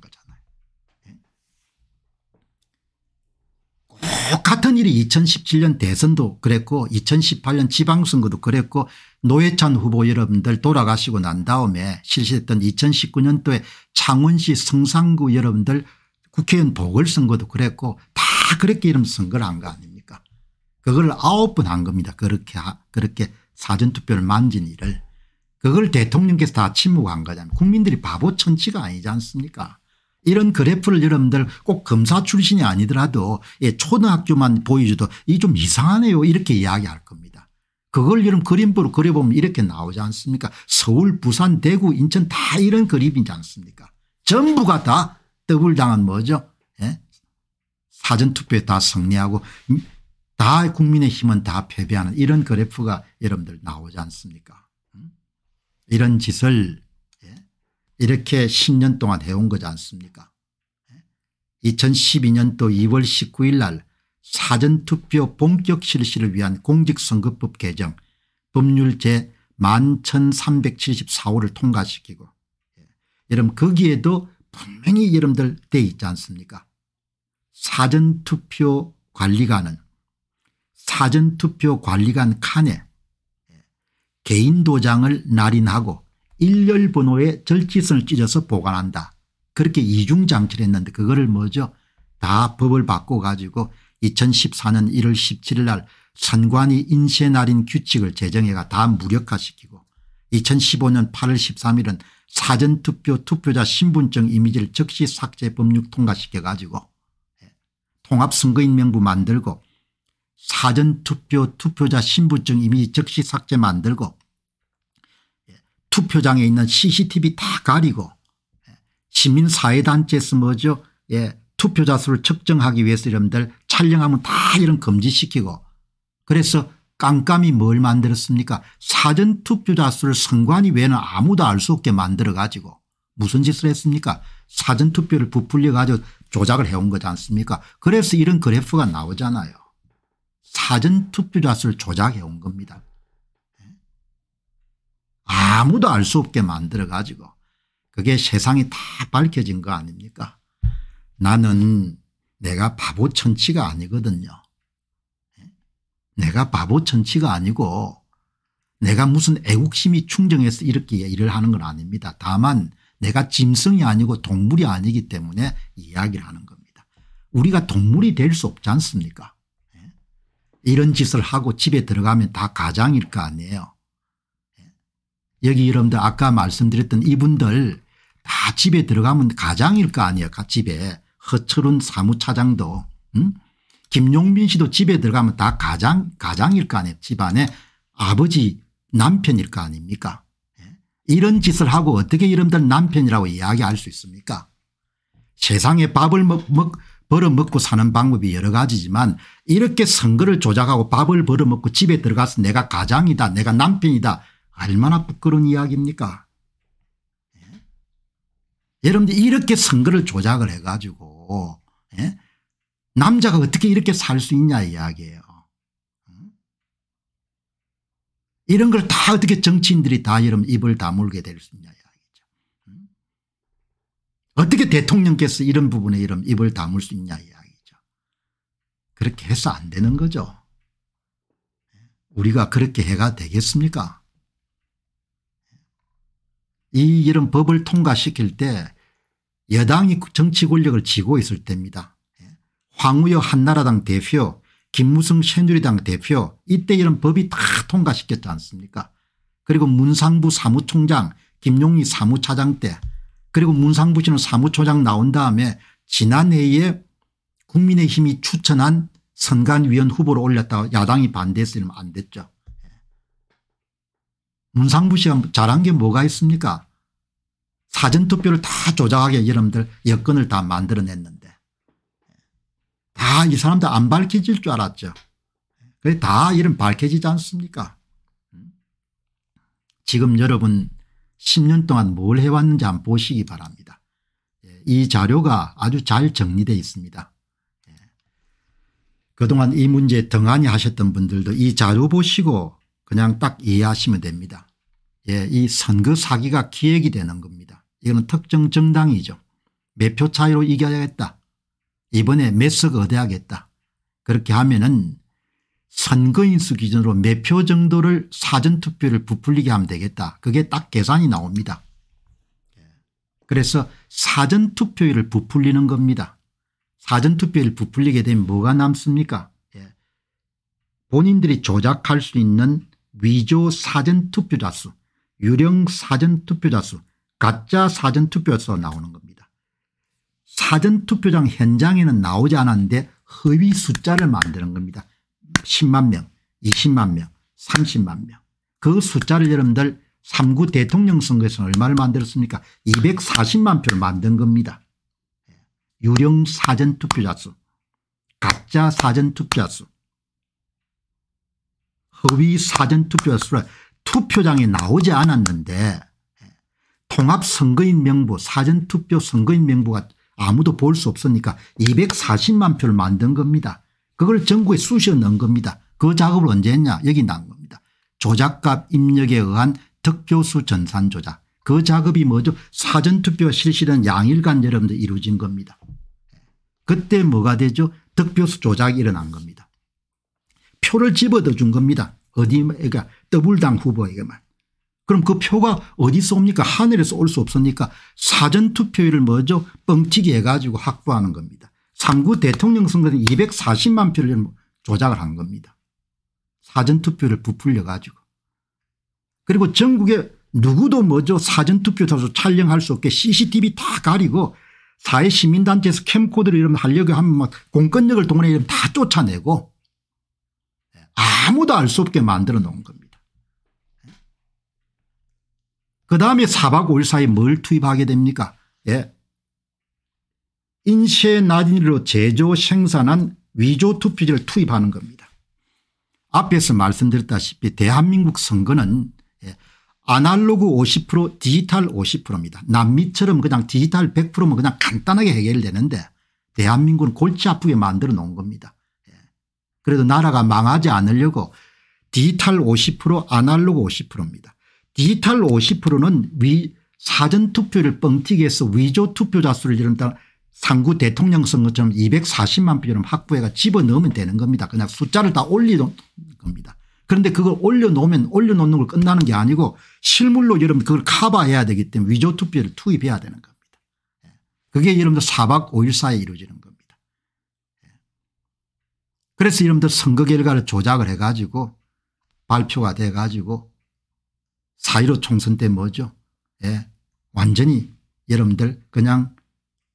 똑같은 일이 2017년 대선도 그랬고 2018년 지방선거도 그랬고 노회찬 후보 여러분들 돌아가시고 난 다음에 실시했던 2019년도에 창원시 성산구 여러분들 국회의원 보궐선거도 그랬고 다 그렇게 이름 선거를 한 거 아닙니까 그걸 아홉 번 한 겁니다 그렇게 그렇게 사전투표를 만진 일을 그걸 대통령께서 다 침묵한 거잖아요 국민들이 바보 천치가 아니지 않습니까 이런 그래프를 여러분들 꼭 검사 출신이 아니더라도 예, 초등학교만 보여줘도 이 좀 이상하네요 이렇게 이야기할 겁니다. 그걸 여러분 그림으로 그려보면 이렇게 나오지 않습니까 서울 부산 대구 인천 다 이런 그림이지 않습니까 전부가 다 더블당한 뭐죠 예? 사전투표에 다 승리하고 다 국민의힘은 다 패배하는 이런 그래프가 여러분들 나오지 않습니까 음? 이런 짓을 이렇게 10년 동안 해온 거지 않습니까 2012년도 2월 19일 날 사전투표 본격 실시를 위한 공직선거법 개정 법률 제 11,374호를 통과시키고 예. 여러분 거기에도 분명히 여러분들 돼 있지 않습니까 사전투표 관리관은 사전투표 관리관 칸에 예. 개인 도장을 날인하고 일렬 번호의 절지선을 찢어서 보관한다. 그렇게 이중장치를 했는데 그거를 뭐죠 다 법을 바꿔가지고 2014년 1월 17일 날 선관위 인쇄 날인 규칙을 제정해가 다 무력화시키고 2015년 8월 13일은 사전투표 투표자 신분증 이미지를 즉시 삭제 법률 통과시켜가지고 예, 통합선거인명부 만들고 사전투표 투표자 신분증 이미지 즉시 삭제 만들고 투표장에 있는 cctv 다 가리고 예, 시민사회단체에서 뭐죠 예, 투표자 수를 측정하기 위해서 여러분들 촬영하면 다 이런 금지시키고 그래서 깜깜이 뭘 만들었습니까 사전투표자 수를 선관위 외에는 아무도 알 수 없게 만들어 가지고 무슨 짓을 했습니까 사전투표를 부풀려 가지고 조작을 해온 거지 않습니까 그래서 이런 그래프가 나오잖아요 사전투표자 수를 조작해 온 겁니다 아무도 알 수 없게 만들어가지고 그게 세상이 다 밝혀진 거 아닙니까 나는 내가 바보 천치가 아니거든요. 예? 내가 바보 천치가 아니고 내가 무슨 애국심이 충정해서 이렇게 일을 하는 건 아닙니다. 다만 내가 짐승이 아니고 동물이 아니기 때문에 이야기를 하는 겁니다. 우리가 동물이 될 수 없지 않습니까 예? 이런 짓을 하고 집에 들어가면 다 가장일 거 아니에요. 여기 여러분들 아까 말씀드렸던 이분들 다 집에 들어가면 가장일 거 아니에요. 집에 허철훈 사무차장도 음? 김용민 씨도 집에 들어가면 다 가장 가장일 거 아니에요. 집안에 아버지 남편일 거 아닙니까 예? 이런 짓을 하고 어떻게 여러들 남편이라고 이야기할 수 있습니까 세상에 밥을 먹, 먹, 벌어먹고 사는 방법이 여러 가지지만 이렇게 선거를 조작하고 밥을 벌어먹고 집에 들어가서 내가 가장이다 내가 남편이다 얼마나 부끄러운 이야기입니까? 예? 예? 여러분들 이렇게 선거를 조작을 해가지고 예? 남자가 어떻게 이렇게 살 수 있냐 이야기예요. 이런 걸 다 어떻게 정치인들이 다 여러분 입을 다물게 될 수 있냐 이야기죠. 어떻게 대통령께서 이런 부분에 이런 입을 다물 수 있냐 이야기죠. 그렇게 해서 안 되는 거죠. 예? 우리가 그렇게 해가 되겠습니까? 이 이런 법을 통과시킬 때 여당이 정치 권력을 쥐고 있을 때입니다. 예. 황우여 한나라당 대표 김무성 새누리당 대표 이때 이런 법이 다 통과시켰지 않습니까 그리고 문상부 사무총장 김용희 사무차장 때 그리고 문상부 씨는 사무처장 나온 다음에 지난해에 국민의힘이 추천한 선관위원 후보로 올렸다 야당이 반대했으면 안 됐죠. 문상부 씨가 잘한 게 뭐가 있습니까 사전투표를 다 조작하게 여러분들 여건을 다 만들어냈는데 다 이 사람들 안 밝혀질 줄 알았죠. 다 이런 밝혀지지 않습니까 지금 여러분 10년 동안 뭘 해왔는지 안 보시기 바랍니다. 예, 이 자료가 아주 잘 정리되어 있습니다. 예. 그동안 이 문제 등한히 하셨던 분들도 이 자료 보시고 그냥 딱 이해하시면 됩니다. 예, 이 선거 사기가 기획이 되는 겁니다. 이거는 특정 정당이죠. 몇 표 차이로 이겨야겠다. 이번에 몇 석 얻어야겠다. 그렇게 하면은 선거인수 기준으로 몇 표 정도를 사전투표를 부풀리게 하면 되겠다. 그게 딱 계산이 나옵니다. 예. 그래서 사전투표율을 부풀리는 겁니다. 사전투표율을 부풀리게 되면 뭐가 남습니까 예. 본인들이 조작할 수 있는 위조 사전투표자 수 유령 사전투표자 수 가짜 사전투표자서 나오는 겁니다. 사전투표장 현장에는 나오지 않았는데 허위 숫자를 만드는 겁니다. 10만 명 20만 명 30만 명 그 숫자를 여러분들 3구 대통령 선거에서 얼마를 만들었습니까 240만 표를 만든 겁니다. 유령 사전투표자 수 가짜 사전투표자 수 허위 사전투표자 수를 투표장에 나오지 않았는데 통합선거인 명부 사전투표 선거인 명부가 아무도 볼 수 없으니까 240만 표를 만든 겁니다. 그걸 정부에 쑤셔 넣은 겁니다. 그 작업을 언제 했냐 여기 난 겁니다. 조작값 입력에 의한 득표수 전산 조작 그 작업이 뭐죠 사전투표 실시는 양일간 여러분들 이루어진 겁니다. 그때 뭐가 되죠 득표수 조작이 일어난 겁니다. 표를 집어넣어 준 겁니다. 어디 그러니까 더블당 후보에게만. 그럼 그 표가 어디서 옵니까 하늘에서 올 수없습니까 사전투표율을 먼저 뻥튀기 해가지고 확보하는 겁니다. 3구 대통령 선거는 240만 표를 조작을 한 겁니다. 사전투표를 부풀려 가지고. 그리고 전국에 누구도 먼저 사전투표 타서 촬영할 수 없게 CCTV 다 가리고 사회시민단체에서 캠코드를 이러면 하려고 하면 막 공권력을 동원해 이러면 다 쫓아내고 아무도 알 수 없게 만들어 놓은 겁니다. 그 다음에 4박 5일 사이 뭘 투입하게 됩니까? 예. 인쇄 나진로 제조 생산한 위조 투표지를 투입하는 겁니다. 앞에서 말씀드렸다시피 대한민국 선거는 예. 아날로그 50% 디지털 50%입니다. 남미처럼 그냥 디지털 100%면 그냥 간단하게 해결되는데 대한민국은 골치 아프게 만들어 놓은 겁니다. 그래도 나라가 망하지 않으려고 디지털 50% 아날로그 50%입니다. 디지털 50%는 위 사전투표를 뻥튀기해서 위조투표자 수를 이른다 상구 대통령 선거처럼 240만 표처럼 학부회가 집어넣으면 되는 겁니다. 그냥 숫자를 다 올리는 겁니다. 그런데 그걸 올려놓으면 올려놓는 걸 끝나는 게 아니고 실물로 여러분 그걸 카바해야 되기 때문에 위조투표를 투입해야 되는 겁니다. 예. 그게 여러분들 4박 5일 사이에 이루어지는 겁니다. 그래서 이름들 선거 결과를 조작을 해가지고 발표가 돼가지고 사1 5 총선 때 뭐죠 예. 완전히 여러분들 그냥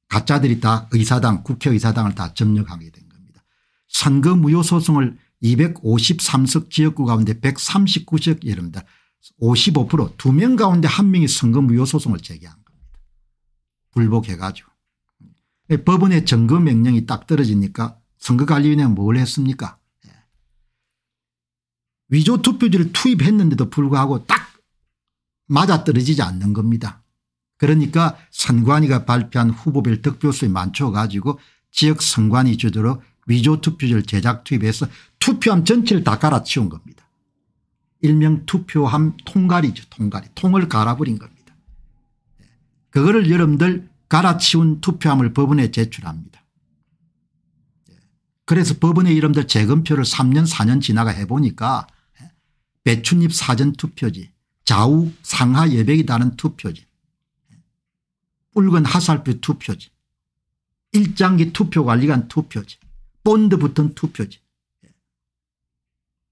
가짜들이 다 의사당 국회의사당을 다 점령하게 된 겁니다. 선거 무효소송을 253석 지역구 가운데 139석 여러분들 55%두 명 가운데 한 명이 선거 무효소송을 제기한 겁니다. 불복해가지고. 예, 법원의 점검 명령이 딱 떨어지니까 선거관리위원회는뭘 했습니까 예. 위조 투표지를 투입했는데도 불구하고 딱 맞아떨어지지 않는 겁니다. 그러니까 선관위가 발표한 후보별 득표수에맞춰 가지고 지역 선관위 주도로 위조 투표지를 제작 투입해서 투표함 전체를 다 갈아치운 겁니다. 일명 투표함 통갈이죠. 통갈이. 통을 갈아버린 겁니다. 예. 그거를 여러분들 갈아치운 투표함을 법원에 제출합니다. 그래서 법원의 이름들 재검표를 3년 4년 지나가 해보니까 예, 배춧잎 사전투표지 좌우 상하 예백이 다른 투표지 예, 붉은 하살표 투표지 일장기 투표관리관 투표지 본드 붙은 투표지 예,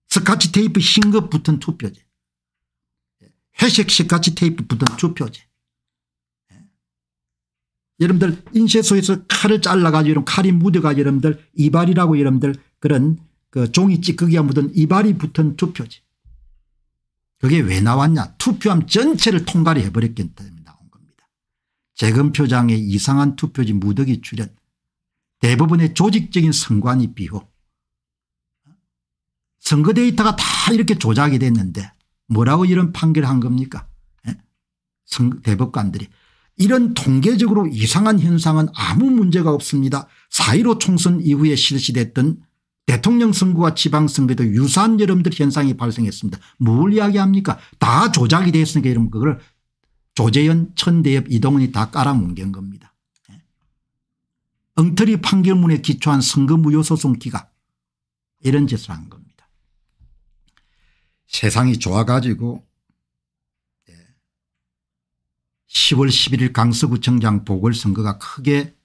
스카치 테이프 흰 것 붙은 투표지 회색 스카치 테이프 붙은 투표지 여러분들 인쇄소에서 칼을 잘라가지고 이런 칼이 묻어가지고 여러분들 이발이라고 여러분들 그런 그 종이 찌꺼기가 묻은 이발이 붙은 투표지. 그게 왜 나왔냐 투표함 전체를 통과를 해버렸기 때문에 나온 겁니다. 재검표장의 이상한 투표지 무더기 출현 대부분의 조직적인 선관위 비호 선거 데이터가 다 이렇게 조작이 됐는데 뭐라고 이런 판결을 한 겁니까 에? 예? 대법관들이 이런 통계적으로 이상한 현상은 아무 문제가 없습니다. 4.15 총선 이후에 실시됐던 대통령 선거와 지방선거에도 유사한 여러분들 현상이 발생했습니다. 뭘 이야기합니까 다 조작이 되었으니까 여러분 그걸 조재현 천대엽 이동훈이 다 깔아뭉갠 겁니다. 예. 엉터리 판결문에 기초한 선거무효소송 기각 이런 짓을 한 겁니다. 세상이 좋아가지고 10월 11일 강서구청장 보궐선거가 크게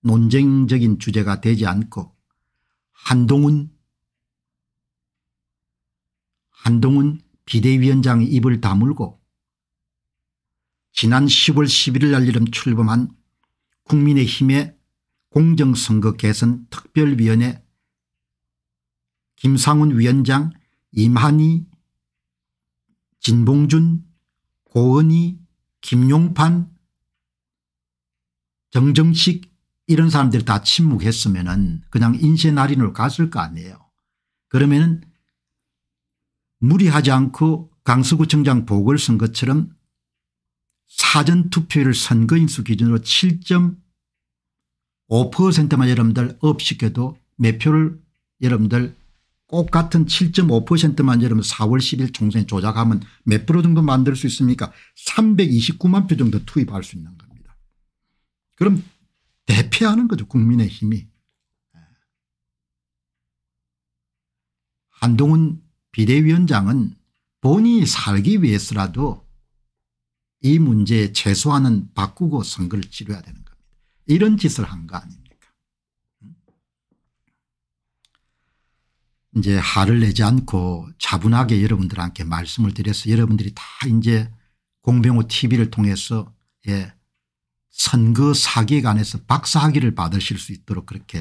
논쟁적인 주제가 되지 않고 한동훈 한동훈 비대위원장의 입을 다물고 지난 10월 11일 날이름 출범한 국민의힘의 공정선거 개선 특별위원회 김상훈 위원장 임한희 진봉준 고은희 김용판, 정정식 이런 사람들이 다 침묵했으면 은 그냥 인쇄날인으로 갔을 거 아니에요. 그러면 은 무리하지 않고 강서구청장 보궐선거처럼 사전투표율 선거인수 기준으로 7.5%만 여러분들 업시켜도 매표를 여러분들 똑같은 7.5%만 여러분 4월 10일 총선에 조작하면 몇 프로 정도 만들 수 있습니까 329만 표 정도 투입할 수 있는 겁니다. 그럼 대패하는 거죠 국민의 힘이. 한동훈 비대위원장은 본인이 살기 위해서라도 이문제 최소한은 바꾸고 선거를 치러야 되는 겁니다. 이런 짓을 한 거 아닙니까 이제 화를 내지 않고 차분하게 여러분들한테 말씀을 드려서 여러분들이 다 이제 공병호 tv를 통해서 예 선거 사기에 관해서 박사학위를 받으실 수 있도록 그렇게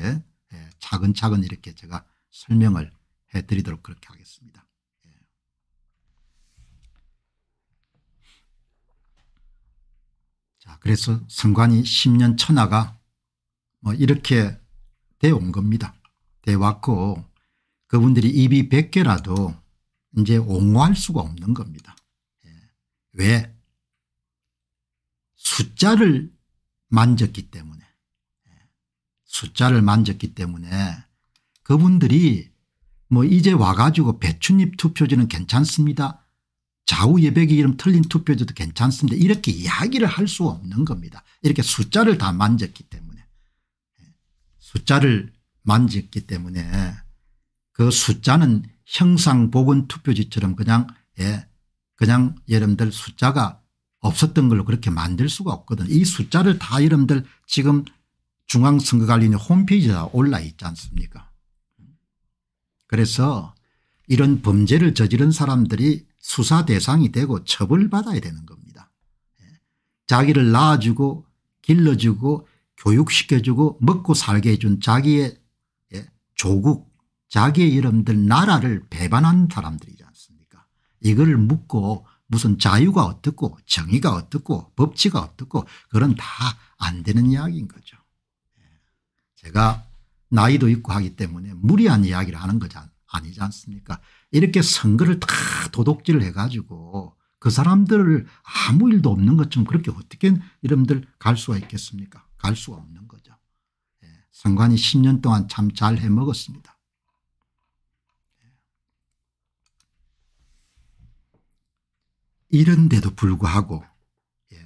예 차근차근 이렇게 제가 설명을 해드리도록 그렇게 하겠습니다. 예. 자 그래서 선관위 10년 천하가 뭐 이렇게 돼 온 겁니다. 돼 왔고 그분들이 입이 100개라도 이제 옹호할 수가 없는 겁니다. 예. 왜? 숫자를 만졌기 때문에 예. 숫자를 만졌기 때문에 그분들이 뭐 이제 와가지고 배춧잎 투표지는 괜찮습니다. 좌우 예배기 이름 틀린 투표지도 괜찮습니다. 이렇게 이야기를 할수 없는 겁니다. 이렇게 숫자를 다 만졌기 때문에 예. 숫자를 만졌기 때문에 그 숫자는 형상보건투표지처럼 그냥 예 그냥 여러분들 숫자가 없었던 걸로 그렇게 만들 수가 없거든 이 숫자를 다 여러분들 지금 중앙선거관리위 홈페이지에 올라 있지 않습니까 그래서 이런 범죄를 저지른 사람들이 수사 대상이 되고 처벌받아야 되는 겁니다. 예. 자기를 낳아주고 길러주고 교육시켜주고 먹고 살게 해 준 자기의 예, 조국 자기 의 이름들 나라를 배반한 사람들이지 않습니까 이걸 묻고 무슨 자유가 어떻고 정의가 어떻고 법치가 어떻고 그런 다 안 되는 이야기인 거죠. 예. 제가 나이도 있고 하기 때문에 무리한 이야기를 하는 거지 아니지 않습니까 이렇게 선거를 다 도둑질을 해가지고 그 사람들을 아무 일도 없는 것처럼 그렇게 어떻게 이름들 갈 수가 있겠습니까 갈 수가 없는 거죠. 예. 선관이 10년 동안 참 잘 해먹었습니다. 이런데도 불구하고 예,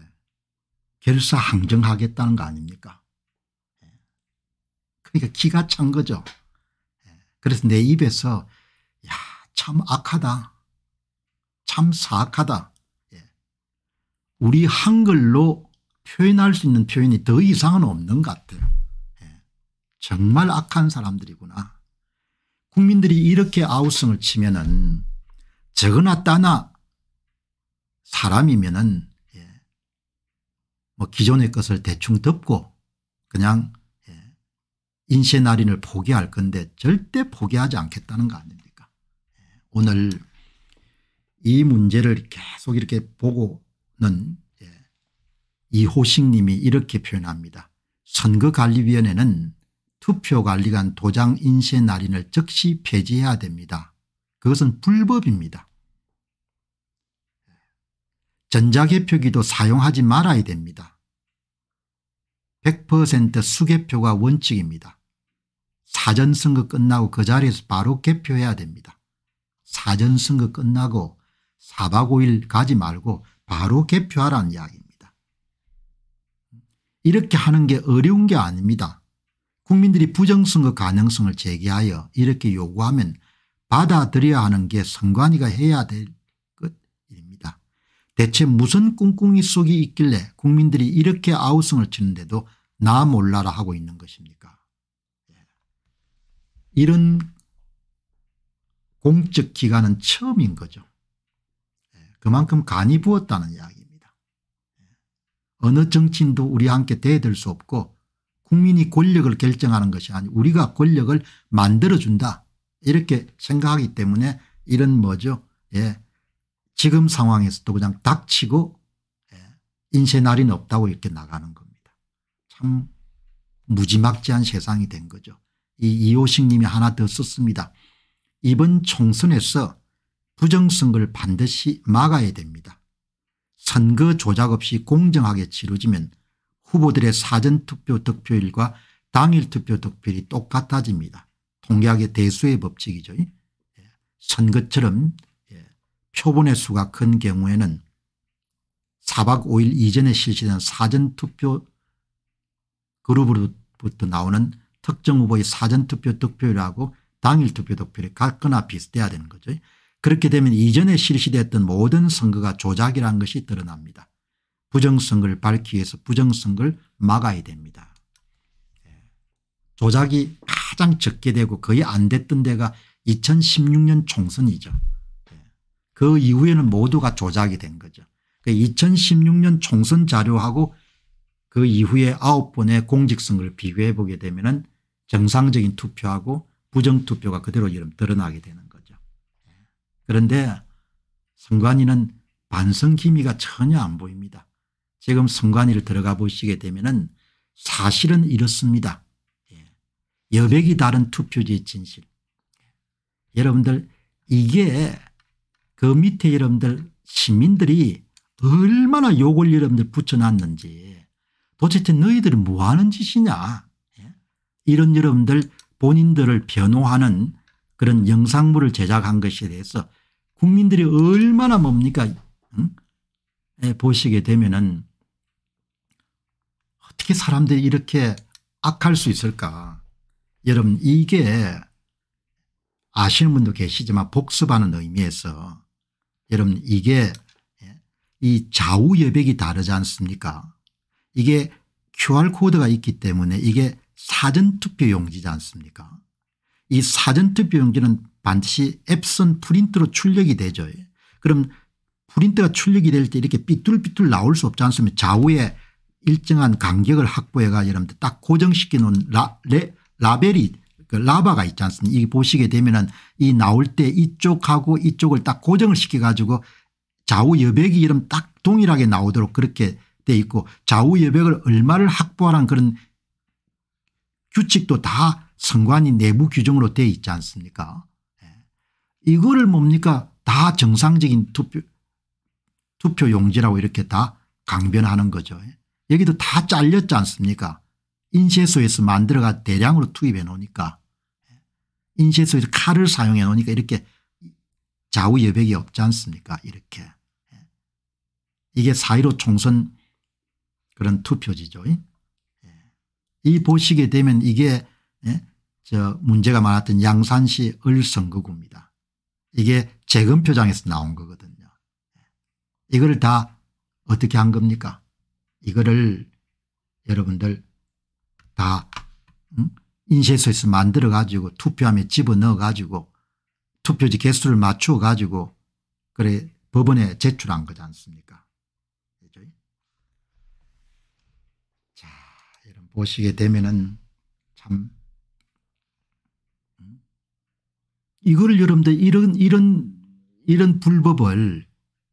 결사항정하겠다는 거 아닙니까? 예, 그러니까 기가 찬 거죠. 예, 그래서 내 입에서 야참 악하다. 참 사악하다. 예. 우리 한글로 표현할 수 있는 표현이 더 이상은 없는 것 같아요. 예. 정말 악한 사람들이구나. 국민들이 이렇게 아우성을 치면은 적으나 따나 사람이면은 예. 뭐 기존의 것을 대충 덮고 그냥 예. 인쇄 날인을 포기할 건데 절대 포기하지 않겠다는 거 아닙니까? 예. 오늘 이 문제를 계속 이렇게 보고는 이호식 님이 이렇게 표현합니다. 선거관리위원회는 투표관리관 도장 인쇄 날인을 즉시 폐지해야 됩니다. 그것은 불법입니다. 전자개표기도 사용하지 말아야 됩니다. 100% 수개표가 원칙입니다. 사전선거 끝나고 그 자리에서 바로 개표해야 됩니다. 사전선거 끝나고 4박 5일 가지 말고 바로 개표하라는 이야기입니다. 이렇게 하는 게 어려운 게 아닙니다. 국민들이 부정선거 가능성을 제기하여 이렇게 요구하면 받아들여야 하는 게 선관위가 해야 될 대체 무슨 꿍꿍이 속이 있길래 국민들이 이렇게 아우성을 치는데도 나 몰라라 하고 있는 것입니까 예. 이런 공적 기관은 처음인 거죠. 예. 그만큼 간이 부었다는 이야기입니다. 예. 어느 정치인도 우리 함께 대들 수 없고 국민이 권력을 결정하는 것이 아니 우리가 권력을 만들어준다 이렇게 생각하기 때문에 이런 뭐죠 예, 지금 상황에서도 그냥 닥치고 예, 인쇄 날인 없다고 이렇게 나가는 겁니다. 참 무지막지한 세상이 된 거죠. 이 이호식 님이 하나 더 썼습니다. 이번 총선에서 부정선거를 반드시 막아야 됩니다. 선거 조작 없이 공정하게 치러지면 후보들의 사전투표 득표율과 당일 투표 득표율이 똑같아집니다. 통계학의 대수의 법칙이죠. 예, 선거처럼 표본의 수가 큰 경우에는 4박 5일 이전에 실시된 사전투표 그룹으로부터 나오는 특정 후보의 사전투표 득표율하고 당일 투표 득표율이 같거나 비슷해야 되는 거죠. 그렇게 되면 이전에 실시됐던 모든 선거가 조작이라는 것이 드러납니다. 부정선거를 밝히기 위해서 부정선거를 막아야 됩니다. 예. 조작이 가장 적게 되고 거의 안 됐던 데가 2016년 총선이죠. 그 이후에는 모두가 조작이 된 거죠. 2016년 그 총선 자료하고 그 이후에 9번의 공직선거를 비교해 보게 되면 정상적인 투표하고 부정투표가 그대로 이름 드러나게 되는 거죠. 그런데 선관위는 반성 기미가 전혀 안 보입니다. 지금 선관위를 들어가 보시게 되면 사실은 이렇습니다. 예. 여백이 다른 투표지의 진실. 예. 여러분들 이게 그 밑에 여러분들 시민들이 얼마나 욕을 여러분들 붙여놨는지 도대체 너희들은 뭐하는 짓이냐 예? 이런 여러분들 본인들을 변호하는 그런 영상물을 제작한 것에 대해서 국민들이 얼마나 뭡니까 응? 예, 보시게 되면은 어떻게 사람들이 이렇게 악할 수 있을까 여러분 이게 아시는 분도 계시지만 복습하는 의미에서 여러분 이게 이 좌우 여백이 다르지 않습니까 이게 QR코드가 있기 때문에 이게 사전투표 용지지 않습니까 이 사전투표 용지는 반드시 앱선 프린트로 출력이 되죠. 그럼 프린트가 출력이 될 때 이렇게 삐뚤삐뚤 나올 수 없지 않습니까 좌우에 일정한 간격을 확보해가 여러분들 딱 고정시켜 놓은 라, 레, 라벨이 그 라바가 있지 않습니까 이 보시게 되면은 이 나올 때 이쪽하고 이쪽을 딱 고정을 시켜 가지고 좌우 여백이 이름 딱 동일하게 나오도록 그렇게 돼 있고 좌우 여백을 얼마를 확보하라는 그런 규칙도 다 선관위 내부 규정으로 돼 있지 않습니까 예. 이거를 뭡니까 다 정상적인 투표 투표용지라고 이렇게 다 강변하는 거죠. 예. 여기도 다 잘렸지 않습니까 인쇄소에서 만들어가 대량으로 투입해 놓으니까 인쇄소에서 칼을 사용해 놓으니까 이렇게 좌우여백이 없지 않습니까 이렇게. 이게 사1 5 총선 그런 투표지죠. 이 보시게 되면 이게 예, 저 문제가 많았던 양산시 을선거구입니다. 이게 재검표장에서 나온 거거든요. 이거다 어떻게 한 겁니까? 이거를 여러분들 다 인쇄소에서 만들어 가지고 투표함에 집어넣어 가지고 투표지 개수를 맞추어 가지고 그래 법원에 제출한 거지 않습니까 자 이런 보시게 되면은 참이거 여러분들 이런 이런 이런 불법을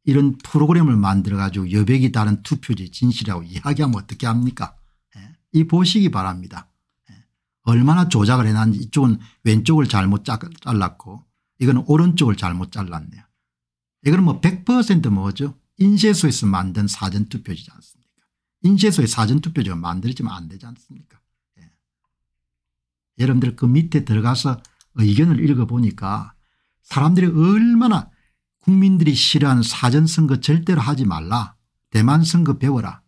이런 프로그램을 만들어 가지고 여백이 다른 투표지 진실이라고 이야기하면 어떻게 합니까 이 보시기 바랍니다. 예. 얼마나 조작을 해놨는지 이쪽은 왼쪽을 잘못 잘랐고 이건 오른쪽을 잘못 잘랐네요. 이거는 뭐100% 뭐죠? 인쇄소에서 만든 사전투표지지 않습니까? 인쇄소에 사전투표지가 만들어지면 안 되지 않습니까? 예. 여러분들 그 밑에 들어가서 의견을 읽어보니까 사람들이 얼마나 국민들이 싫어하는 사전선거 절대로 하지 말라. 대만선거 배워라.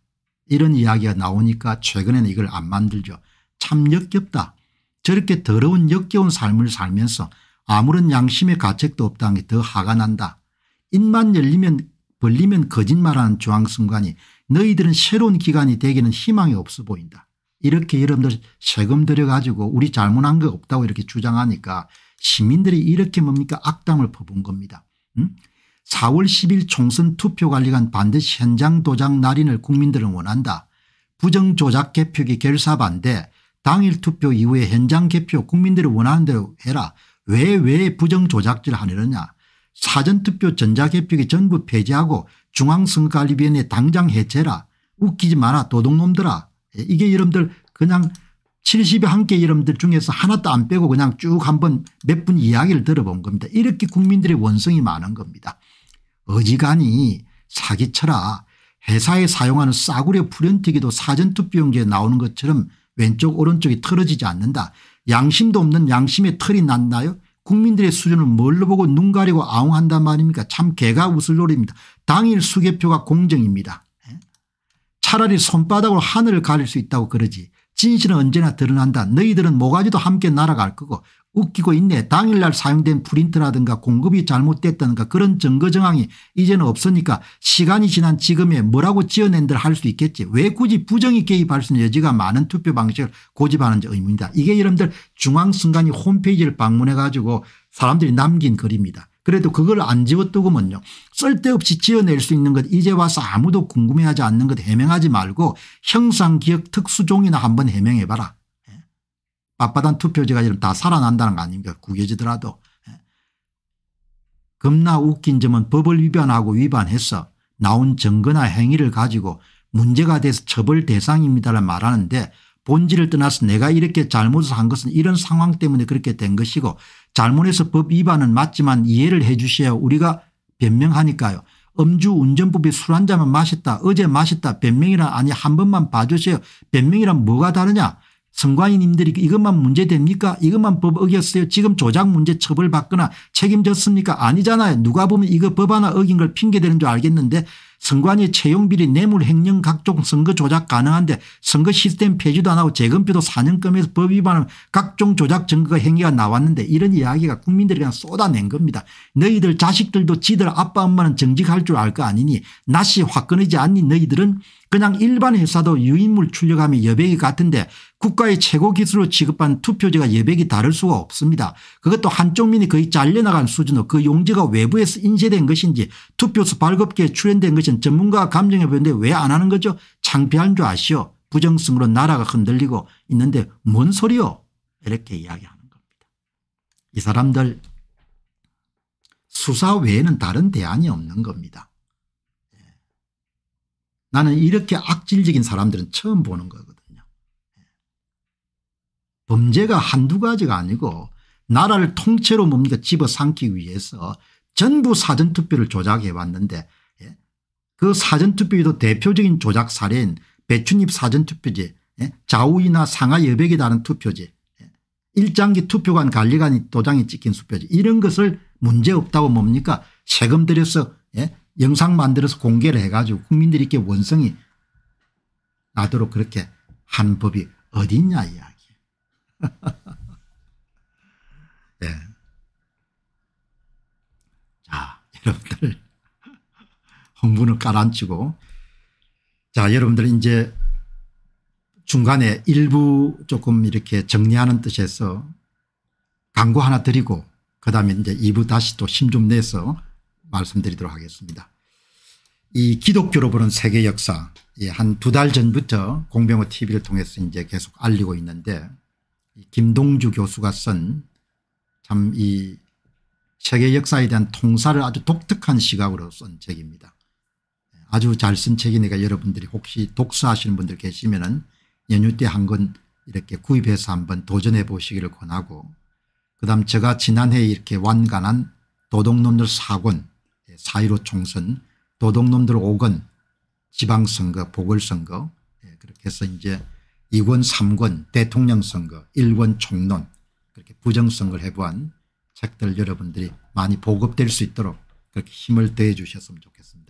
이런 이야기가 나오니까 최근에는 이걸 안 만들죠. 참 역겹다. 저렇게 더러운 역겨운 삶을 살면서 아무런 양심의 가책도 없다는 게 더 화가 난다. 입만 열리면 벌리면 거짓말하는 중앙선관이 너희들은 새로운 기관이 되기는 희망이 없어 보인다. 이렇게 여러분들 세금 들여가지고 우리 잘못한 거 없다고 이렇게 주장하니까 시민들이 이렇게 뭡니까 악담을 퍼본 겁니다. 응? 4월 10일 총선 투표관리관 반드시 현장 도장 날인을 국민들은 원한다. 부정조작 개표기 결사 반대 당일 투표 이후에 현장 개표 국민들이 원하는 대로 해라. 왜 왜 부정조작질 하느냐. 사전투표 전자개표기 전부 폐지하고 중앙선거관리위원회 당장 해체라. 웃기지 마라 도둑놈들아. 예, 이게 여러분들 그냥 70여 한개 러분들 중에서 하나도 안 빼고 그냥 쭉 한번 몇 분 이야기를 들어본 겁니다. 이렇게 국민들의 원성이 많은 겁니다. 어지간히 사기쳐라 회사에 사용하는 싸구려 불연튀기도 사전투표용지에 나오는 것처럼 왼쪽 오른쪽이 틀어지지 않는다. 양심도 없는 양심의 털이 났나요? 국민들의 수준을 뭘로 보고 눈 가리고 아웅한단 말입니까? 참 개가 웃을 노래입니다 당일 수개표가 공정입니다. 차라리 손바닥으로 하늘을 가릴 수 있다고 그러지. 진실은 언제나 드러난다. 너희들은 모가지도 함께 날아갈 거고 웃기고 있네. 당일날 사용된 프린트라든가 공급이 잘못됐다든가 그런 증거정황이 이제는 없으니까 시간이 지난 지금에 뭐라고 지어낸들 할 수 있겠지. 왜 굳이 부정이 개입할 수 있는 여지가 많은 투표 방식을 고집하는지 의문이다. 이게 여러분들 중앙선관이 홈페이지를 방문해 가지고 사람들이 남긴 글입니다. 그래도 그걸 안 지워뜨고면요. 쓸데없이 지어낼 수 있는 것 이제 와서 아무도 궁금해하지 않는 것 해명하지 말고 형상기억 특수종이나 한번 해명해봐라. 빳빳한 투표지가 이러다 살아난다는 거 아닙니까 구겨지더라도. 예. 겁나 웃긴 점은 법을 위반하고 위반해서 나온 증거나 행위를 가지고 문제가 돼서 처벌 대상입니다라 말하는데 본질을 떠나서 내가 이렇게 잘못을 한 것은 이런 상황 때문에 그렇게 된 것이고 잘못해서 법 위반은 맞지만 이해를 해 주셔야 우리가 변명하니까요. 음주운전법이 술한 잔만 마셨다 어제 마셨다 변명이란 아니 한 번만 봐주세요. 변명이란 뭐가 다르냐 선관위님들이 이것만 문제됩니까? 이것만 법 어겼어요? 지금 조작 문제 처벌받거나 책임졌습니까? 아니잖아요. 누가 보면 이거 법 하나 어긴 걸 핑계대는 줄 알겠는데 선관위 채용비리 뇌물 횡령 각종 선거 조작 가능한데 선거 시스템 폐지도 안 하고 재검표도 4년금에서 법 위반하면 각종 조작 증거 행위가 나왔는데 이런 이야기가 국민들이 그냥 쏟아낸 겁니다. 너희들 자식들도 지들 아빠 엄마는 정직할 줄 알 거 아니니 낯이 화끈하지 않니 너희들은 그냥 일반 회사도 유인물 출력하면 여백이 같은데 국가의 최고 기술로 취급한 투표지가 여백이 다를 수가 없습니다. 그것도 한쪽 면이 거의 잘려나간 수준으로 그 용지가 외부에서 인쇄된 것인지 투표수 발급기에 출연된 것인 전문가가 감정해 보는데 왜 안 하는 거죠? 창피한 줄 아시오. 부정성으로 나라가 흔들리고 있는데 뭔 소리요? 이렇게 이야기하는 겁니다. 이 사람들 수사 외에는 다른 대안이 없는 겁니다. 나는 이렇게 악질적인 사람들은 처음 보는 거거든요. 범죄가 한두 가지가 아니고 나라를 통째로 뭡니까 집어삼기 위해서 전부 사전투표를 조작해 왔는데 예? 그 사전투표에도 대표적인 조작 사례인 배춘입 사전투표제 예? 좌우이나 상하 여백에 다른 투표제 예? 일장기 투표관 관리관이 도장이 찍힌 투표제 이런 것을 문제없다고 뭡니까 세금 들여서 예? 영상 만들어서 공개를 해가지고 국민들에게 원성이 나도록 그렇게 한 법이 어딨냐 이야기. 네. <laughs> 자 여러분들 홍분을 깔아앉히고 자 여러분들 이제 중간에 일부 조금 이렇게 정리하는 뜻에서 광고 하나 드리고 그 다음에 이제 2부 다시 또힘좀 내서 말씀드리도록 하겠습니다. 이 기독교로 보는 세계 역사 예, 한 두 달 전부터 공병호 TV를 통해서 이제 계속 알리고 있는데 김동주 교수가 쓴 참 이 세계 역사에 대한 통사를 아주 독특한 시각으로 쓴 책입니다. 아주 잘 쓴 책이니까 여러분들이 혹시 독서하시는 분들 계시면은 연휴 때 한 권 이렇게 구입해서 한번 도전해 보시기를 권하고 그다음 제가 지난해 이렇게 완간한 도둑놈들 사권 4.15 총선 도둑놈들 5건 지방선거 보궐선거 예, 그렇게 해서 이제 2권 3권 대통령선거 1권 총론 그렇게 부정선거를 해부한 책들 여러분들이 많이 보급될 수 있도록 그렇게 힘을 대해 주셨으면 좋겠습니다.